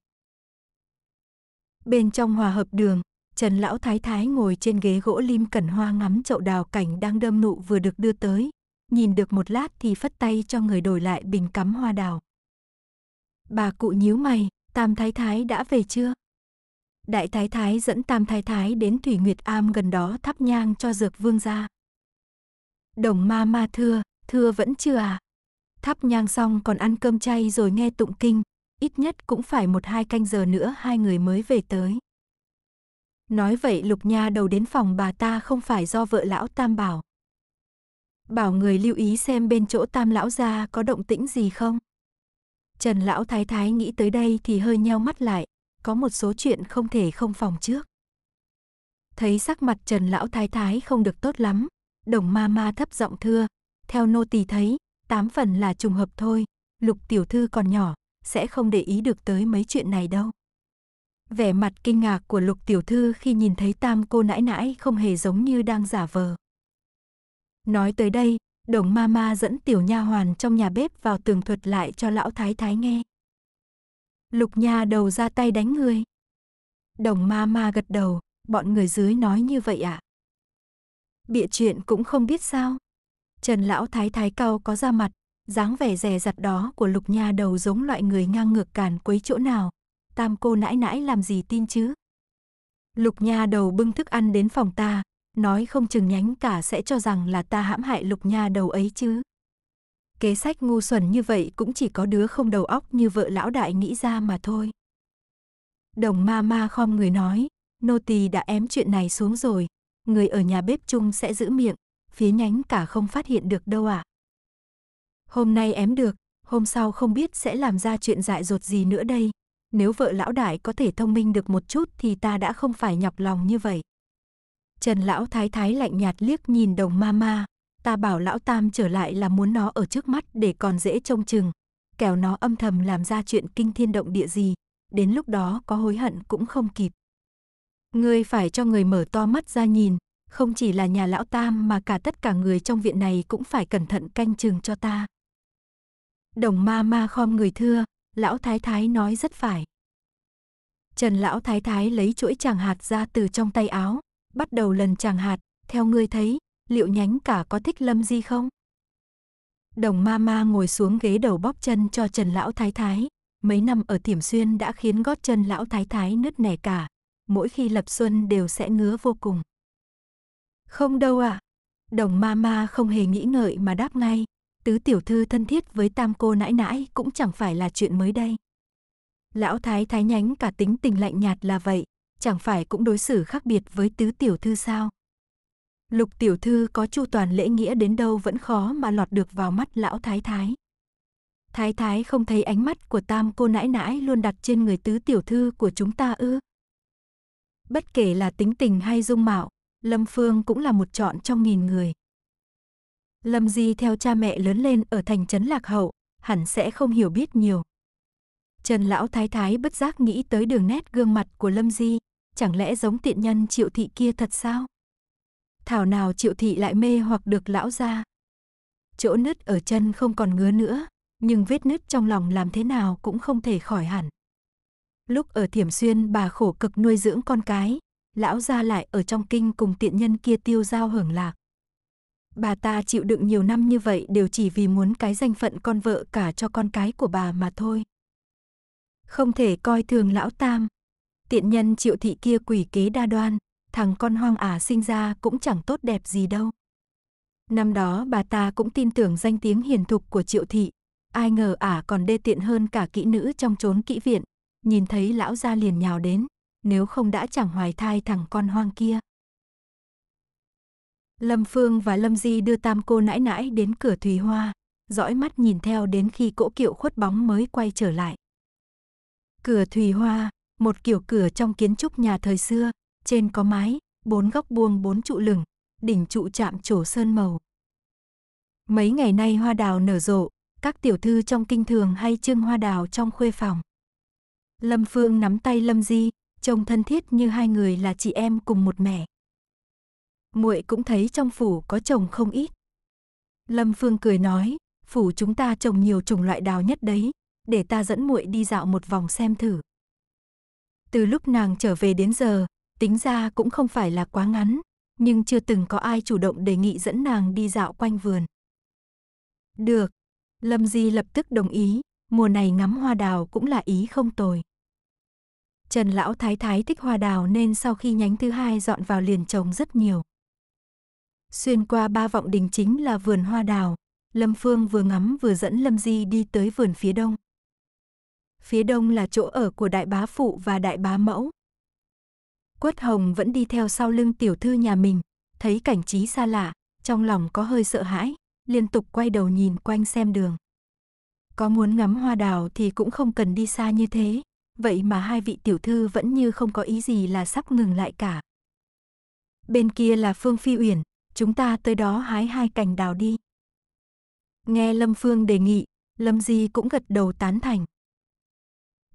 Bên trong hòa hợp đường, Trần Lão Thái Thái ngồi trên ghế gỗ lim cẩn hoa ngắm chậu đào cảnh đang đơm nụ vừa được đưa tới. Nhìn được một lát thì phất tay cho người đổi lại bình cắm hoa đào. Bà cụ nhíu mày, Tam Thái Thái đã về chưa? Đại Thái Thái dẫn Tam Thái Thái đến Thủy Nguyệt Am gần đó thắp nhang cho dược vương gia. Đồng ma ma thưa, thưa vẫn chưa à? Thắp nhang xong còn ăn cơm chay rồi nghe tụng kinh, ít nhất cũng phải một hai canh giờ nữa hai người mới về tới. Nói vậy Lục Nha đầu đến phòng bà ta không phải do vợ lão Tam bảo. Bảo người lưu ý xem bên chỗ Tam lão gia có động tĩnh gì không. Trần lão thái thái nghĩ tới đây thì hơi nheo mắt lại, có một số chuyện không thể không phòng trước. Thấy sắc mặt Trần lão thái thái không được tốt lắm, Đồng ma ma thấp giọng thưa, theo nô tỳ thấy, tám phần là trùng hợp thôi, Lục tiểu thư còn nhỏ, sẽ không để ý được tới mấy chuyện này đâu. Vẻ mặt kinh ngạc của lục tiểu thư khi nhìn thấy tam cô nãi nãi không hề giống như đang giả vờ. Nói tới đây, đồng ma ma dẫn tiểu nha hoàn trong nhà bếp vào tường thuật lại cho lão thái thái nghe. Lục nha đầu ra tay đánh người. Đồng ma ma gật đầu, bọn người dưới nói như vậy ạ. À? Bịa chuyện cũng không biết sao. Trần lão thái thái cao có ra mặt, dáng vẻ rè rặt đó của lục nha đầu giống loại người ngang ngược càn quấy chỗ nào, tam cô nãi nãi làm gì tin chứ. Lục nha đầu bưng thức ăn đến phòng ta, nói không chừng nhánh cả sẽ cho rằng là ta hãm hại lục nha đầu ấy chứ. Kế sách ngu xuẩn như vậy cũng chỉ có đứa không đầu óc như vợ lão đại nghĩ ra mà thôi. Đồng ma ma khom người nói, nô tỳ đã ém chuyện này xuống rồi, người ở nhà bếp chung sẽ giữ miệng, phía nhánh cả không phát hiện được đâu ạ. À. Hôm nay ém được, hôm sau không biết sẽ làm ra chuyện dại dột gì nữa đây nếu vợ lão đại có thể thông minh được một chút thì ta đã không phải nhọc lòng như vậy. Trần lão thái thái lạnh nhạt liếc nhìn đồng ma ma, ta bảo lão tam trở lại là muốn nó ở trước mắt để còn dễ trông chừng, kẻo nó âm thầm làm ra chuyện kinh thiên động địa gì, đến lúc đó có hối hận cũng không kịp. Ngươi phải cho người mở to mắt ra nhìn, không chỉ là nhà lão tam mà cả tất cả người trong viện này cũng phải cẩn thận canh chừng cho ta. Đồng ma ma khom người thưa, lão thái thái nói rất phải. Trần lão thái thái lấy chuỗi chàng hạt ra từ trong tay áo, bắt đầu lần chàng hạt, theo ngươi thấy, liệu nhánh cả có thích lâm di không? Đồng ma ma ngồi xuống ghế đầu bóp chân cho Trần lão thái thái, mấy năm ở Tiểm Xuyên đã khiến gót chân lão thái thái nứt nẻ cả, mỗi khi lập xuân đều sẽ ngứa vô cùng. Không đâu ạ. À? Đồng ma ma không hề nghĩ ngợi mà đáp ngay, tứ tiểu thư thân thiết với tam cô nãi nãi cũng chẳng phải là chuyện mới đây. Lão thái thái nhánh cả tính tình lạnh nhạt là vậy, chẳng phải cũng đối xử khác biệt với tứ tiểu thư sao? Lục tiểu thư có chu toàn lễ nghĩa đến đâu vẫn khó mà lọt được vào mắt lão thái thái. Thái thái không thấy ánh mắt của tam cô nãi nãi luôn đặt trên người tứ tiểu thư của chúng ta ư. Bất kể là tính tình hay dung mạo, Lâm Phương cũng là một chọn trong nghìn người. Lâm Di theo cha mẹ lớn lên ở thành trấn Lạc Hậu, hẳn sẽ không hiểu biết nhiều. Trần lão thái thái bất giác nghĩ tới đường nét gương mặt của Lâm Di, chẳng lẽ giống tiện nhân Triệu thị kia thật sao? Thảo nào Triệu thị lại mê hoặc được lão gia. Chỗ nứt ở chân không còn ngứa nữa, nhưng vết nứt trong lòng làm thế nào cũng không thể khỏi hẳn. Lúc ở Thiểm Xuyên bà khổ cực nuôi dưỡng con cái, lão gia lại ở trong kinh cùng tiện nhân kia tiêu giao hưởng lạc. Bà ta chịu đựng nhiều năm như vậy đều chỉ vì muốn cái danh phận con vợ cả cho con cái của bà mà thôi. Không thể coi thường lão tam. Tiện nhân triệu thị kia quỷ kế đa đoan, thằng con hoang ả sinh ra cũng chẳng tốt đẹp gì đâu. Năm đó bà ta cũng tin tưởng danh tiếng hiền thục của triệu thị, ai ngờ ả còn đê tiện hơn cả kỹ nữ trong trốn kỹ viện, nhìn thấy lão gia liền nhào đến, nếu không đã chẳng hoài thai thằng con hoang kia. Lâm Phương và Lâm Di đưa tam cô nãi nãi đến cửa Thùy Hoa, dõi mắt nhìn theo đến khi cỗ kiệu khuất bóng mới quay trở lại. Cửa Thùy Hoa, một kiểu cửa trong kiến trúc nhà thời xưa, trên có mái, bốn góc buông bốn trụ lửng, đỉnh trụ chạm trổ sơn màu. Mấy ngày nay hoa đào nở rộ, các tiểu thư trong kinh thường hay trưng hoa đào trong khuê phòng. Lâm Phương nắm tay Lâm Di, trông thân thiết như hai người là chị em cùng một mẹ muội cũng thấy trong phủ có trồng không ít. Lâm Phương cười nói, phủ chúng ta trồng nhiều chủng loại đào nhất đấy, để ta dẫn muội đi dạo một vòng xem thử. Từ lúc nàng trở về đến giờ, tính ra cũng không phải là quá ngắn, nhưng chưa từng có ai chủ động đề nghị dẫn nàng đi dạo quanh vườn. Được, Lâm Di lập tức đồng ý, mùa này ngắm hoa đào cũng là ý không tồi. Trần Lão Thái Thái thích hoa đào nên sau khi nhánh thứ hai dọn vào liền trồng rất nhiều. Xuyên qua ba vọng đình chính là vườn hoa đào. Lâm Phương vừa ngắm vừa dẫn Lâm Di đi tới vườn phía đông. Phía đông là chỗ ở của đại bá phụ và đại bá mẫu. Quất Hồng vẫn đi theo sau lưng tiểu thư nhà mình, thấy cảnh trí xa lạ, trong lòng có hơi sợ hãi, liên tục quay đầu nhìn quanh xem đường. Có muốn ngắm hoa đào thì cũng không cần đi xa như thế, vậy mà hai vị tiểu thư vẫn như không có ý gì là sắp ngừng lại cả. Bên kia là Phương Phi Uyển, chúng ta tới đó hái hai cành đào đi. Nghe Lâm Phương đề nghị, Lâm Di cũng gật đầu tán thành.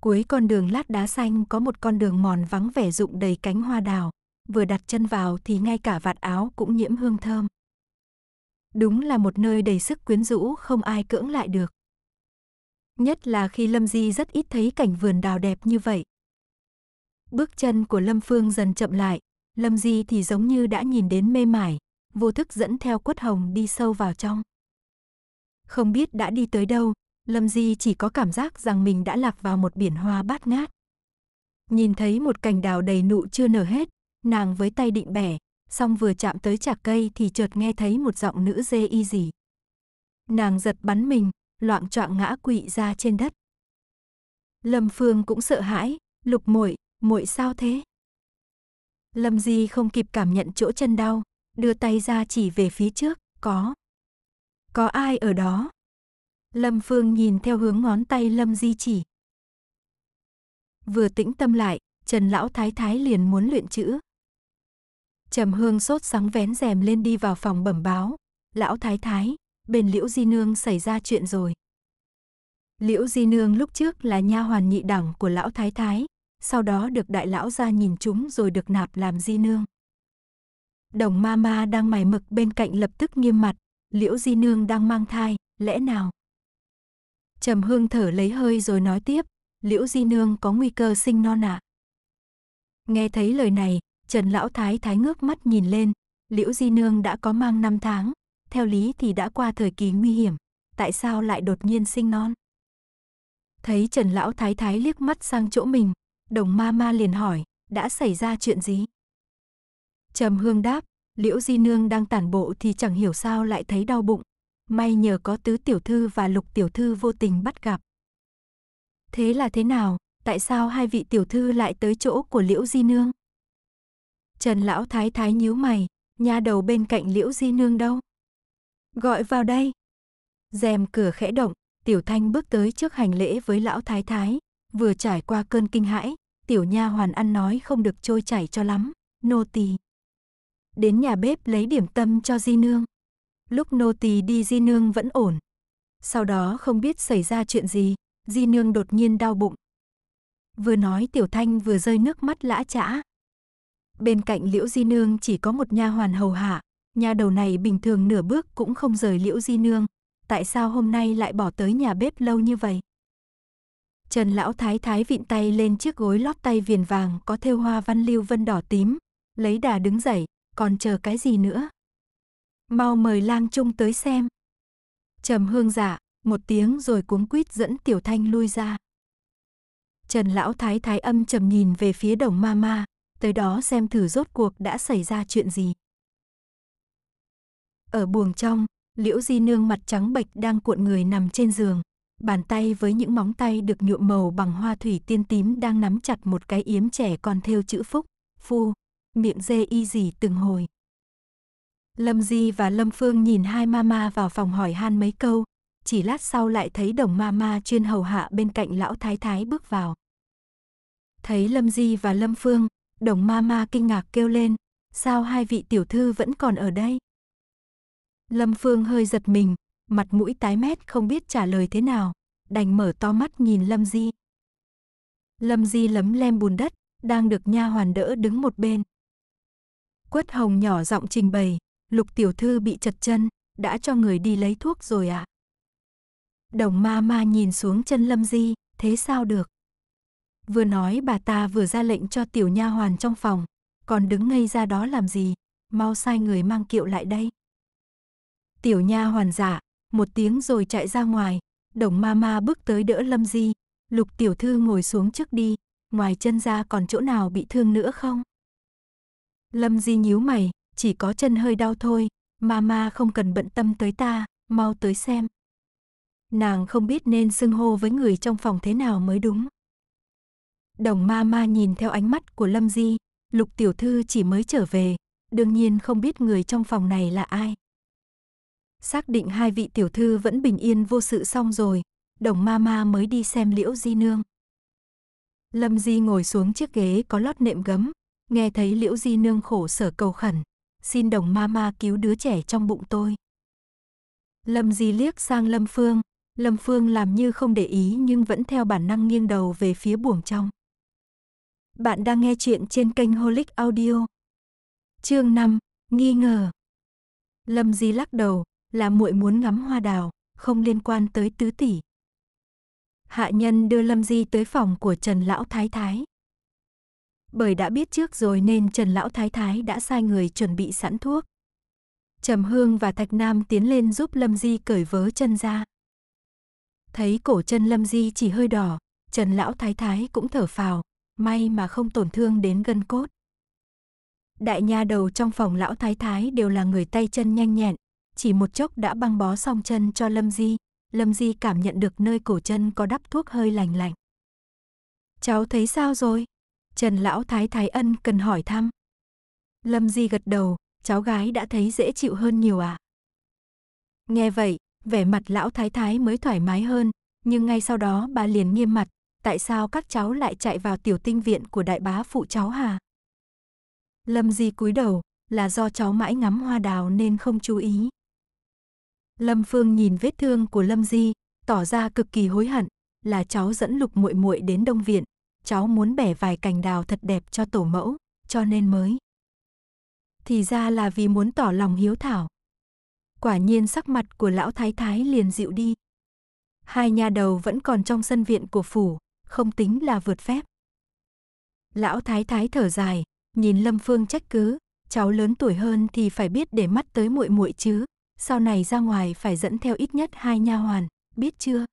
Cuối con đường lát đá xanh có một con đường mòn vắng vẻ rụng đầy cánh hoa đào, vừa đặt chân vào thì ngay cả vạt áo cũng nhiễm hương thơm. Đúng là một nơi đầy sức quyến rũ không ai cưỡng lại được. Nhất là khi Lâm Di rất ít thấy cảnh vườn đào đẹp như vậy. Bước chân của Lâm Phương dần chậm lại, Lâm Di thì giống như đã nhìn đến mê mải, vô thức dẫn theo quất hồng đi sâu vào trong. Không biết đã đi tới đâu, Lâm Di chỉ có cảm giác rằng mình đã lạc vào một biển hoa bát ngát. Nhìn thấy một cành đào đầy nụ chưa nở hết, nàng với tay định bẻ, xong vừa chạm tới chạc cây thì chợt nghe thấy một giọng nữ dê y gì. Nàng giật bắn mình, loạn choạng ngã quỵ ra trên đất. Lâm Phương cũng sợ hãi, lục muội, muội sao thế? Lâm Di không kịp cảm nhận chỗ chân đau, đưa tay ra chỉ về phía trước, có. Có ai ở đó? Lâm Phương nhìn theo hướng ngón tay Lâm Di chỉ. Vừa tĩnh tâm lại, Trần Lão Thái Thái liền muốn luyện chữ. Trầm Hương sốt sắng vén rèm lên đi vào phòng bẩm báo. Lão Thái Thái, bên Liễu Di Nương xảy ra chuyện rồi. Liễu Di Nương lúc trước là nha hoàn nhị đẳng của Lão Thái Thái, sau đó được đại lão ra nhìn chúng rồi được nạp làm Di Nương. Đồng ma ma đang mày mực bên cạnh lập tức nghiêm mặt, liễu di nương đang mang thai, lẽ nào? Trầm hương thở lấy hơi rồi nói tiếp, liễu di nương có nguy cơ sinh non ạ. À? Nghe thấy lời này, Trần Lão Thái thái ngước mắt nhìn lên, liễu di nương đã có mang 5 tháng, theo lý thì đã qua thời kỳ nguy hiểm, tại sao lại đột nhiên sinh non? Thấy Trần Lão Thái thái liếc mắt sang chỗ mình, đồng ma ma liền hỏi, đã xảy ra chuyện gì? Trầm Hương đáp, Liễu Di Nương đang tản bộ thì chẳng hiểu sao lại thấy đau bụng. May nhờ có tứ tiểu thư và lục tiểu thư vô tình bắt gặp. Thế là thế nào? Tại sao hai vị tiểu thư lại tới chỗ của Liễu Di Nương? Trần Lão Thái Thái nhíu mày, nha đầu bên cạnh Liễu Di Nương đâu? Gọi vào đây. rèm cửa khẽ động, Tiểu Thanh bước tới trước hành lễ với Lão Thái Thái. Vừa trải qua cơn kinh hãi, Tiểu Nha hoàn ăn nói không được trôi chảy cho lắm. Nô tỳ đến nhà bếp lấy điểm tâm cho Di Nương. Lúc nô tỳ đi Di Nương vẫn ổn. Sau đó không biết xảy ra chuyện gì, Di Nương đột nhiên đau bụng. Vừa nói Tiểu Thanh vừa rơi nước mắt lã chã. Bên cạnh Liễu Di Nương chỉ có một nha hoàn hầu hạ, nhà đầu này bình thường nửa bước cũng không rời Liễu Di Nương, tại sao hôm nay lại bỏ tới nhà bếp lâu như vậy? Trần lão thái thái vịn tay lên chiếc gối lót tay viền vàng có thêu hoa văn lưu vân đỏ tím, lấy đà đứng dậy, còn chờ cái gì nữa? Mau mời lang trung tới xem. Trầm hương giả, dạ, một tiếng rồi cuống quýt dẫn tiểu thanh lui ra. Trần lão thái thái âm trầm nhìn về phía đồng ma ma, tới đó xem thử rốt cuộc đã xảy ra chuyện gì. Ở buồng trong, liễu di nương mặt trắng bệch đang cuộn người nằm trên giường. Bàn tay với những móng tay được nhuộm màu bằng hoa thủy tiên tím đang nắm chặt một cái yếm trẻ còn theo chữ phúc, phu, miệng dê y gì từng hồi. Lâm Di và Lâm Phương nhìn hai mama vào phòng hỏi han mấy câu, chỉ lát sau lại thấy đồng mama chuyên hầu hạ bên cạnh lão thái thái bước vào. Thấy Lâm Di và Lâm Phương, đồng mama kinh ngạc kêu lên, sao hai vị tiểu thư vẫn còn ở đây? Lâm Phương hơi giật mình, mặt mũi tái mét không biết trả lời thế nào, đành mở to mắt nhìn Lâm Di. Lâm Di lấm lem bùn đất, đang được nha hoàn đỡ đứng một bên. Quất Hồng nhỏ giọng trình bày, Lục tiểu thư bị chật chân, đã cho người đi lấy thuốc rồi ạ. À? Đồng ma ma nhìn xuống chân Lâm Di, thế sao được? Vừa nói bà ta vừa ra lệnh cho tiểu nha hoàn trong phòng, còn đứng ngây ra đó làm gì, mau sai người mang kiệu lại đây. Tiểu nha hoàn giả, dạ, một tiếng rồi chạy ra ngoài, đồng ma ma bước tới đỡ Lâm Di, lục tiểu thư ngồi xuống trước đi, ngoài chân ra còn chỗ nào bị thương nữa không? Lâm Di nhíu mày, chỉ có chân hơi đau thôi, mama không cần bận tâm tới ta, mau tới xem. Nàng không biết nên xưng hô với người trong phòng thế nào mới đúng. Đồng Mama nhìn theo ánh mắt của Lâm Di, lục tiểu thư chỉ mới trở về, đương nhiên không biết người trong phòng này là ai. Xác định hai vị tiểu thư vẫn bình yên vô sự xong rồi, đồng Mama mới đi xem liễu di nương. Lâm Di ngồi xuống chiếc ghế có lót nệm gấm, Nghe thấy Liễu Di Nương khổ sở cầu khẩn, xin đồng ma ma cứu đứa trẻ trong bụng tôi. Lâm Di liếc sang Lâm Phương, Lâm Phương làm như không để ý nhưng vẫn theo bản năng nghiêng đầu về phía buồng trong. Bạn đang nghe chuyện trên kênh Holic Audio. Chương 5, nghi ngờ. Lâm Di lắc đầu, là muội muốn ngắm hoa đào, không liên quan tới tứ tỷ. Hạ nhân đưa Lâm Di tới phòng của Trần lão thái thái bởi đã biết trước rồi nên Trần Lão Thái Thái đã sai người chuẩn bị sẵn thuốc. Trầm Hương và Thạch Nam tiến lên giúp Lâm Di cởi vớ chân ra. Thấy cổ chân Lâm Di chỉ hơi đỏ, Trần Lão Thái Thái cũng thở phào, may mà không tổn thương đến gân cốt. Đại nha đầu trong phòng Lão Thái Thái đều là người tay chân nhanh nhẹn, chỉ một chốc đã băng bó xong chân cho Lâm Di. Lâm Di cảm nhận được nơi cổ chân có đắp thuốc hơi lành lạnh. Cháu thấy sao rồi? Trần Lão Thái Thái Ân cần hỏi thăm. Lâm Di gật đầu, cháu gái đã thấy dễ chịu hơn nhiều à? Nghe vậy, vẻ mặt Lão Thái Thái mới thoải mái hơn, nhưng ngay sau đó bà liền nghiêm mặt, tại sao các cháu lại chạy vào tiểu tinh viện của đại bá phụ cháu hà? Lâm Di cúi đầu, là do cháu mãi ngắm hoa đào nên không chú ý. Lâm Phương nhìn vết thương của Lâm Di, tỏ ra cực kỳ hối hận, là cháu dẫn Lục Muội Muội đến Đông viện, cháu muốn bẻ vài cành đào thật đẹp cho tổ mẫu, cho nên mới. Thì ra là vì muốn tỏ lòng hiếu thảo. Quả nhiên sắc mặt của lão thái thái liền dịu đi. Hai nhà đầu vẫn còn trong sân viện của phủ, không tính là vượt phép. Lão thái thái thở dài, nhìn Lâm Phương trách cứ, cháu lớn tuổi hơn thì phải biết để mắt tới muội muội chứ, sau này ra ngoài phải dẫn theo ít nhất hai nha hoàn, biết chưa?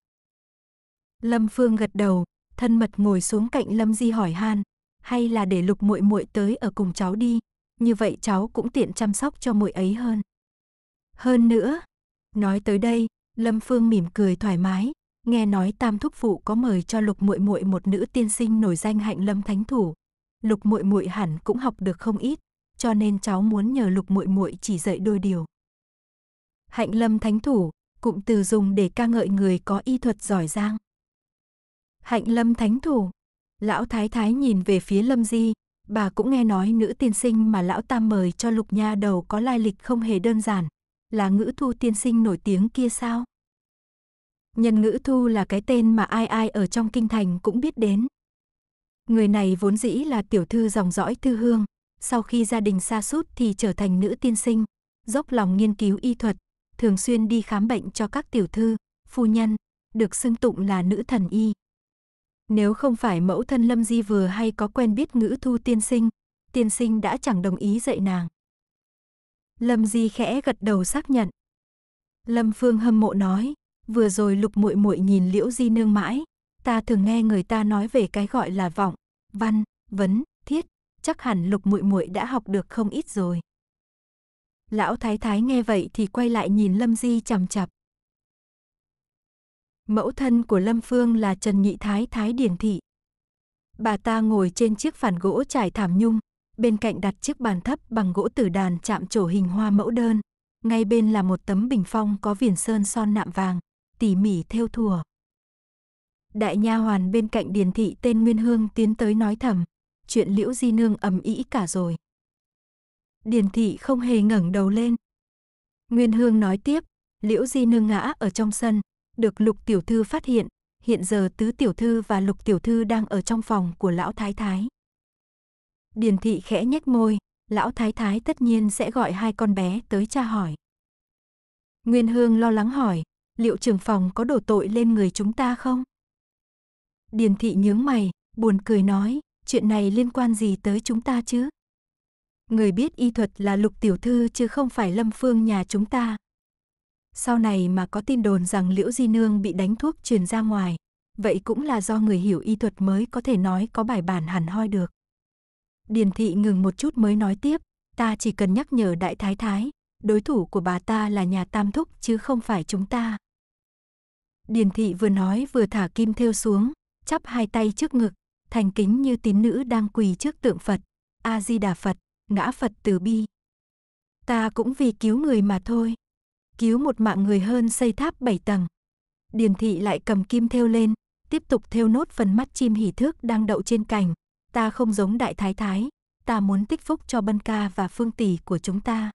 Lâm Phương gật đầu, thân mật ngồi xuống cạnh Lâm Di hỏi han, hay là để Lục muội muội tới ở cùng cháu đi, như vậy cháu cũng tiện chăm sóc cho muội ấy hơn. Hơn nữa, nói tới đây, Lâm Phương mỉm cười thoải mái, nghe nói Tam thúc phụ có mời cho Lục muội muội một nữ tiên sinh nổi danh Hạnh Lâm Thánh thủ, Lục muội muội hẳn cũng học được không ít, cho nên cháu muốn nhờ Lục muội muội chỉ dạy đôi điều. Hạnh Lâm Thánh thủ, cụm từ dùng để ca ngợi người có y thuật giỏi giang. Hạnh lâm thánh thủ. Lão thái thái nhìn về phía lâm di, bà cũng nghe nói nữ tiên sinh mà lão tam mời cho lục nha đầu có lai lịch không hề đơn giản. Là ngữ thu tiên sinh nổi tiếng kia sao? Nhân ngữ thu là cái tên mà ai ai ở trong kinh thành cũng biết đến. Người này vốn dĩ là tiểu thư dòng dõi thư hương, sau khi gia đình xa sút thì trở thành nữ tiên sinh, dốc lòng nghiên cứu y thuật, thường xuyên đi khám bệnh cho các tiểu thư, phu nhân, được xưng tụng là nữ thần y. Nếu không phải mẫu thân Lâm Di vừa hay có quen biết ngữ thu tiên sinh, tiên sinh đã chẳng đồng ý dạy nàng. Lâm Di khẽ gật đầu xác nhận. Lâm Phương hâm mộ nói, vừa rồi lục muội muội nhìn Liễu Di nương mãi, ta thường nghe người ta nói về cái gọi là vọng, văn, vấn, thiết, chắc hẳn lục muội muội đã học được không ít rồi. Lão thái thái nghe vậy thì quay lại nhìn Lâm Di chằm chằm. Mẫu thân của Lâm Phương là Trần Nhị Thái Thái Điển Thị. Bà ta ngồi trên chiếc phản gỗ trải thảm nhung, bên cạnh đặt chiếc bàn thấp bằng gỗ tử đàn chạm trổ hình hoa mẫu đơn. Ngay bên là một tấm bình phong có viền sơn son nạm vàng, tỉ mỉ theo thùa. Đại nha hoàn bên cạnh Điền Thị tên Nguyên Hương tiến tới nói thầm, chuyện Liễu Di Nương ầm ĩ cả rồi. Điền Thị không hề ngẩng đầu lên. Nguyên Hương nói tiếp, Liễu Di Nương ngã ở trong sân, được Lục tiểu thư phát hiện, hiện giờ Tứ tiểu thư và Lục tiểu thư đang ở trong phòng của lão thái thái. Điền thị khẽ nhếch môi, lão thái thái tất nhiên sẽ gọi hai con bé tới tra hỏi. Nguyên Hương lo lắng hỏi, liệu trưởng phòng có đổ tội lên người chúng ta không? Điền thị nhướng mày, buồn cười nói, chuyện này liên quan gì tới chúng ta chứ? Người biết y thuật là lục tiểu thư chứ không phải lâm phương nhà chúng ta. Sau này mà có tin đồn rằng Liễu Di Nương bị đánh thuốc truyền ra ngoài, vậy cũng là do người hiểu y thuật mới có thể nói có bài bản hẳn hoi được. Điền thị ngừng một chút mới nói tiếp, ta chỉ cần nhắc nhở đại thái thái, đối thủ của bà ta là nhà tam thúc chứ không phải chúng ta. Điền thị vừa nói vừa thả kim thêu xuống, chắp hai tay trước ngực, thành kính như tín nữ đang quỳ trước tượng Phật, A-di-đà Phật, ngã Phật từ bi. Ta cũng vì cứu người mà thôi cứu một mạng người hơn xây tháp bảy tầng. Điền thị lại cầm kim thêu lên, tiếp tục thêu nốt phần mắt chim hỉ thước đang đậu trên cành. Ta không giống đại thái thái, ta muốn tích phúc cho bân ca và phương tỷ của chúng ta.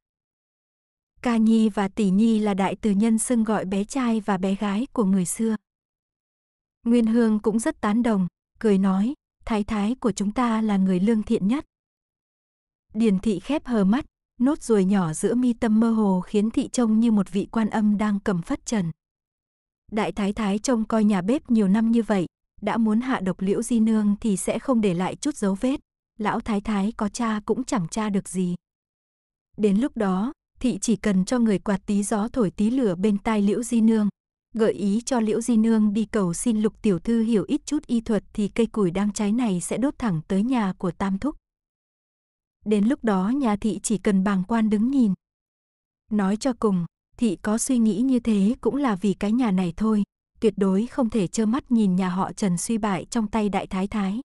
Ca Nhi và Tỷ Nhi là đại từ nhân xưng gọi bé trai và bé gái của người xưa. Nguyên Hương cũng rất tán đồng, cười nói, thái thái của chúng ta là người lương thiện nhất. Điền thị khép hờ mắt, nốt ruồi nhỏ giữa mi tâm mơ hồ khiến thị trông như một vị quan âm đang cầm phất trần. Đại thái thái trông coi nhà bếp nhiều năm như vậy, đã muốn hạ độc liễu di nương thì sẽ không để lại chút dấu vết, lão thái thái có cha cũng chẳng cha được gì. Đến lúc đó, thị chỉ cần cho người quạt tí gió thổi tí lửa bên tai liễu di nương, gợi ý cho liễu di nương đi cầu xin lục tiểu thư hiểu ít chút y thuật thì cây củi đang cháy này sẽ đốt thẳng tới nhà của tam thúc đến lúc đó nhà thị chỉ cần bàng quan đứng nhìn. Nói cho cùng, thị có suy nghĩ như thế cũng là vì cái nhà này thôi, tuyệt đối không thể trơ mắt nhìn nhà họ Trần suy bại trong tay đại thái thái.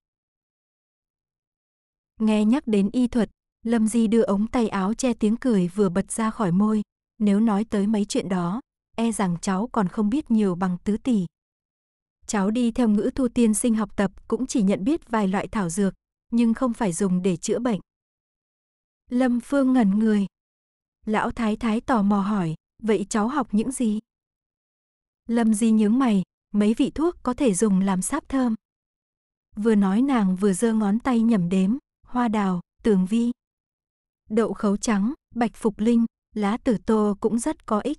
Nghe nhắc đến y thuật, Lâm Di đưa ống tay áo che tiếng cười vừa bật ra khỏi môi, nếu nói tới mấy chuyện đó, e rằng cháu còn không biết nhiều bằng tứ tỷ. Cháu đi theo ngữ thu tiên sinh học tập cũng chỉ nhận biết vài loại thảo dược, nhưng không phải dùng để chữa bệnh. Lâm Phương ngẩn người. Lão Thái Thái tò mò hỏi, vậy cháu học những gì? Lâm Di nhướng mày, mấy vị thuốc có thể dùng làm sáp thơm. Vừa nói nàng vừa giơ ngón tay nhẩm đếm, hoa đào, tường vi. Đậu khấu trắng, bạch phục linh, lá tử tô cũng rất có ích.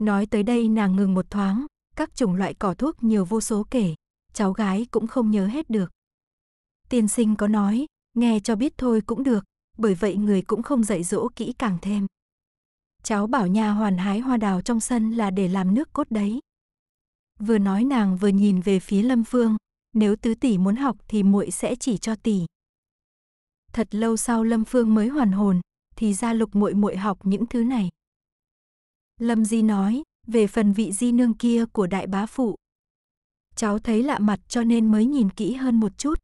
Nói tới đây nàng ngừng một thoáng, các chủng loại cỏ thuốc nhiều vô số kể, cháu gái cũng không nhớ hết được. Tiên sinh có nói, nghe cho biết thôi cũng được, bởi vậy người cũng không dạy dỗ kỹ càng thêm. Cháu bảo nhà hoàn hái hoa đào trong sân là để làm nước cốt đấy. Vừa nói nàng vừa nhìn về phía Lâm Phương, nếu tứ tỷ muốn học thì muội sẽ chỉ cho tỷ. Thật lâu sau Lâm Phương mới hoàn hồn, thì ra Lục muội muội học những thứ này. Lâm Di nói, về phần vị di nương kia của đại bá phụ. Cháu thấy lạ mặt cho nên mới nhìn kỹ hơn một chút.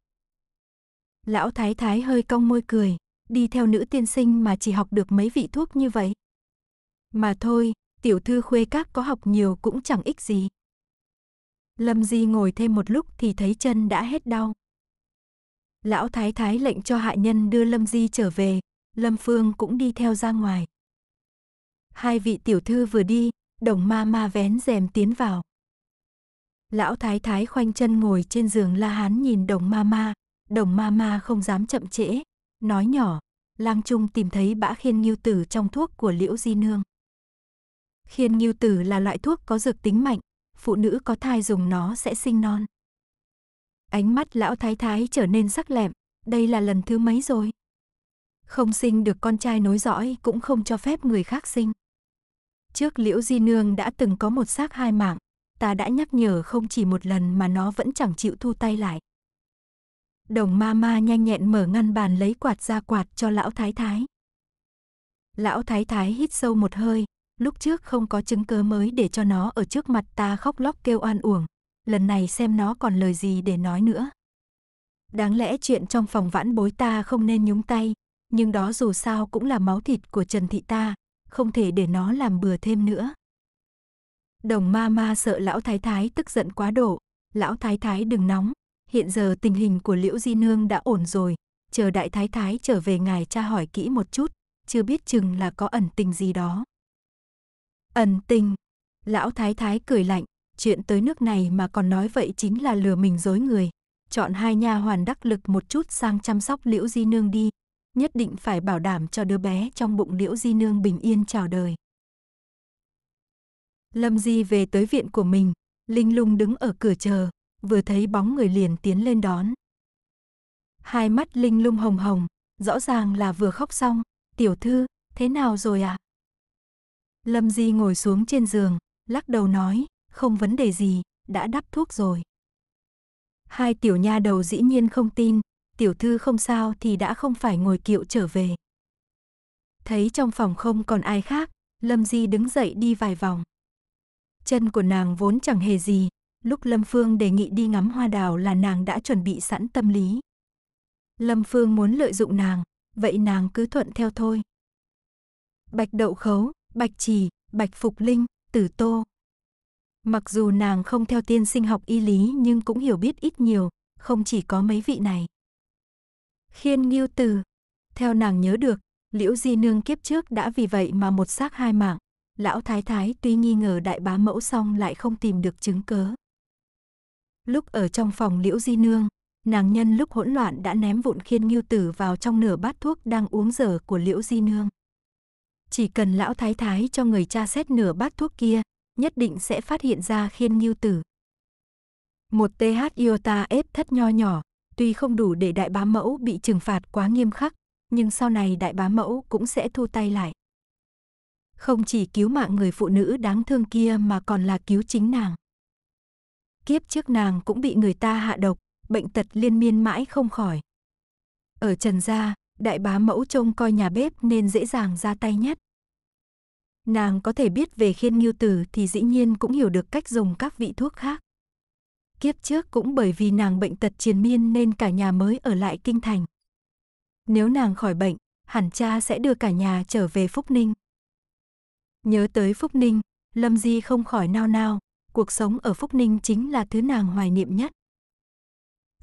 Lão Thái Thái hơi cong môi cười, đi theo nữ tiên sinh mà chỉ học được mấy vị thuốc như vậy. Mà thôi, tiểu thư khuê các có học nhiều cũng chẳng ích gì. Lâm Di ngồi thêm một lúc thì thấy chân đã hết đau. Lão Thái Thái lệnh cho hạ nhân đưa Lâm Di trở về, Lâm Phương cũng đi theo ra ngoài. Hai vị tiểu thư vừa đi, đồng ma ma vén rèm tiến vào. Lão Thái Thái khoanh chân ngồi trên giường la hán nhìn đồng ma ma, đồng ma ma không dám chậm trễ, Nói nhỏ, Lang Trung tìm thấy bã khiên nghiêu tử trong thuốc của Liễu Di Nương. Khiên nghiêu tử là loại thuốc có dược tính mạnh, phụ nữ có thai dùng nó sẽ sinh non. Ánh mắt lão thái thái trở nên sắc lẹm, đây là lần thứ mấy rồi? Không sinh được con trai nối dõi cũng không cho phép người khác sinh. Trước Liễu Di Nương đã từng có một xác hai mạng, ta đã nhắc nhở không chỉ một lần mà nó vẫn chẳng chịu thu tay lại. Đồng ma ma nhanh nhẹn mở ngăn bàn lấy quạt ra quạt cho lão thái thái. Lão thái thái hít sâu một hơi, lúc trước không có chứng cớ mới để cho nó ở trước mặt ta khóc lóc kêu oan uổng, lần này xem nó còn lời gì để nói nữa. Đáng lẽ chuyện trong phòng vãn bối ta không nên nhúng tay, nhưng đó dù sao cũng là máu thịt của Trần Thị ta, không thể để nó làm bừa thêm nữa. Đồng ma ma sợ lão thái thái tức giận quá độ, lão thái thái đừng nóng, hiện giờ tình hình của Liễu Di Nương đã ổn rồi, chờ đại thái thái trở về ngài cha hỏi kỹ một chút, chưa biết chừng là có ẩn tình gì đó. Ẩn tình? Lão thái thái cười lạnh, chuyện tới nước này mà còn nói vậy chính là lừa mình dối người. Chọn hai nha hoàn đắc lực một chút sang chăm sóc Liễu Di Nương đi, nhất định phải bảo đảm cho đứa bé trong bụng Liễu Di Nương bình yên chào đời. Lâm Di về tới viện của mình, Linh Lung đứng ở cửa chờ, vừa thấy bóng người liền tiến lên đón. Hai mắt Linh lung hồng hồng, rõ ràng là vừa khóc xong, tiểu thư, thế nào rồi ạ? À? Lâm Di ngồi xuống trên giường, lắc đầu nói, không vấn đề gì, đã đắp thuốc rồi. Hai tiểu nha đầu dĩ nhiên không tin, tiểu thư không sao thì đã không phải ngồi kiệu trở về. Thấy trong phòng không còn ai khác, Lâm Di đứng dậy đi vài vòng. Chân của nàng vốn chẳng hề gì, Lúc Lâm Phương đề nghị đi ngắm hoa đào là nàng đã chuẩn bị sẵn tâm lý. Lâm Phương muốn lợi dụng nàng, vậy nàng cứ thuận theo thôi. Bạch Đậu Khấu, Bạch Trì, Bạch Phục Linh, Tử Tô. Mặc dù nàng không theo tiên sinh học y lý nhưng cũng hiểu biết ít nhiều, không chỉ có mấy vị này. Khiên Nghiêu Từ, theo nàng nhớ được, Liễu Di Nương kiếp trước đã vì vậy mà một xác hai mạng. Lão Thái Thái tuy nghi ngờ đại bá mẫu xong lại không tìm được chứng cớ. Lúc ở trong phòng Liễu Di Nương, nàng nhân lúc hỗn loạn đã ném vụn khiên nghiêu tử vào trong nửa bát thuốc đang uống dở của Liễu Di Nương. Chỉ cần lão thái thái cho người cha xét nửa bát thuốc kia, nhất định sẽ phát hiện ra khiên nghiêu tử. Một TH iota ép thất nho nhỏ, tuy không đủ để đại bá mẫu bị trừng phạt quá nghiêm khắc, nhưng sau này đại bá mẫu cũng sẽ thu tay lại. Không chỉ cứu mạng người phụ nữ đáng thương kia mà còn là cứu chính nàng kiếp trước nàng cũng bị người ta hạ độc, bệnh tật liên miên mãi không khỏi. Ở Trần gia, đại bá mẫu trông coi nhà bếp nên dễ dàng ra tay nhất. Nàng có thể biết về khiên nghiêu tử thì dĩ nhiên cũng hiểu được cách dùng các vị thuốc khác. Kiếp trước cũng bởi vì nàng bệnh tật triền miên nên cả nhà mới ở lại kinh thành. Nếu nàng khỏi bệnh, hẳn cha sẽ đưa cả nhà trở về Phúc Ninh. Nhớ tới Phúc Ninh, Lâm Di không khỏi nao nao, cuộc sống ở Phúc Ninh chính là thứ nàng hoài niệm nhất.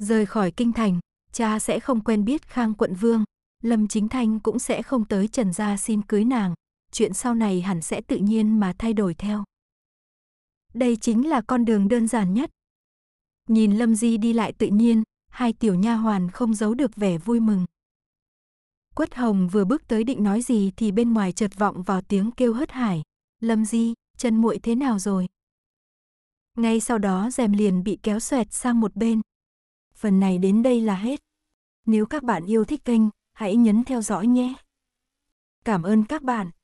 Rời khỏi kinh thành, cha sẽ không quen biết Khang quận vương, Lâm Chính Thanh cũng sẽ không tới Trần Gia xin cưới nàng, chuyện sau này hẳn sẽ tự nhiên mà thay đổi theo. Đây chính là con đường đơn giản nhất. Nhìn Lâm Di đi lại tự nhiên, hai tiểu nha hoàn không giấu được vẻ vui mừng. Quất Hồng vừa bước tới định nói gì thì bên ngoài chợt vọng vào tiếng kêu hớt hải. Lâm Di, chân muội thế nào rồi? Ngay sau đó rèm liền bị kéo xoẹt sang một bên. Phần này đến đây là hết. Nếu các bạn yêu thích kênh, hãy nhấn theo dõi nhé. Cảm ơn các bạn.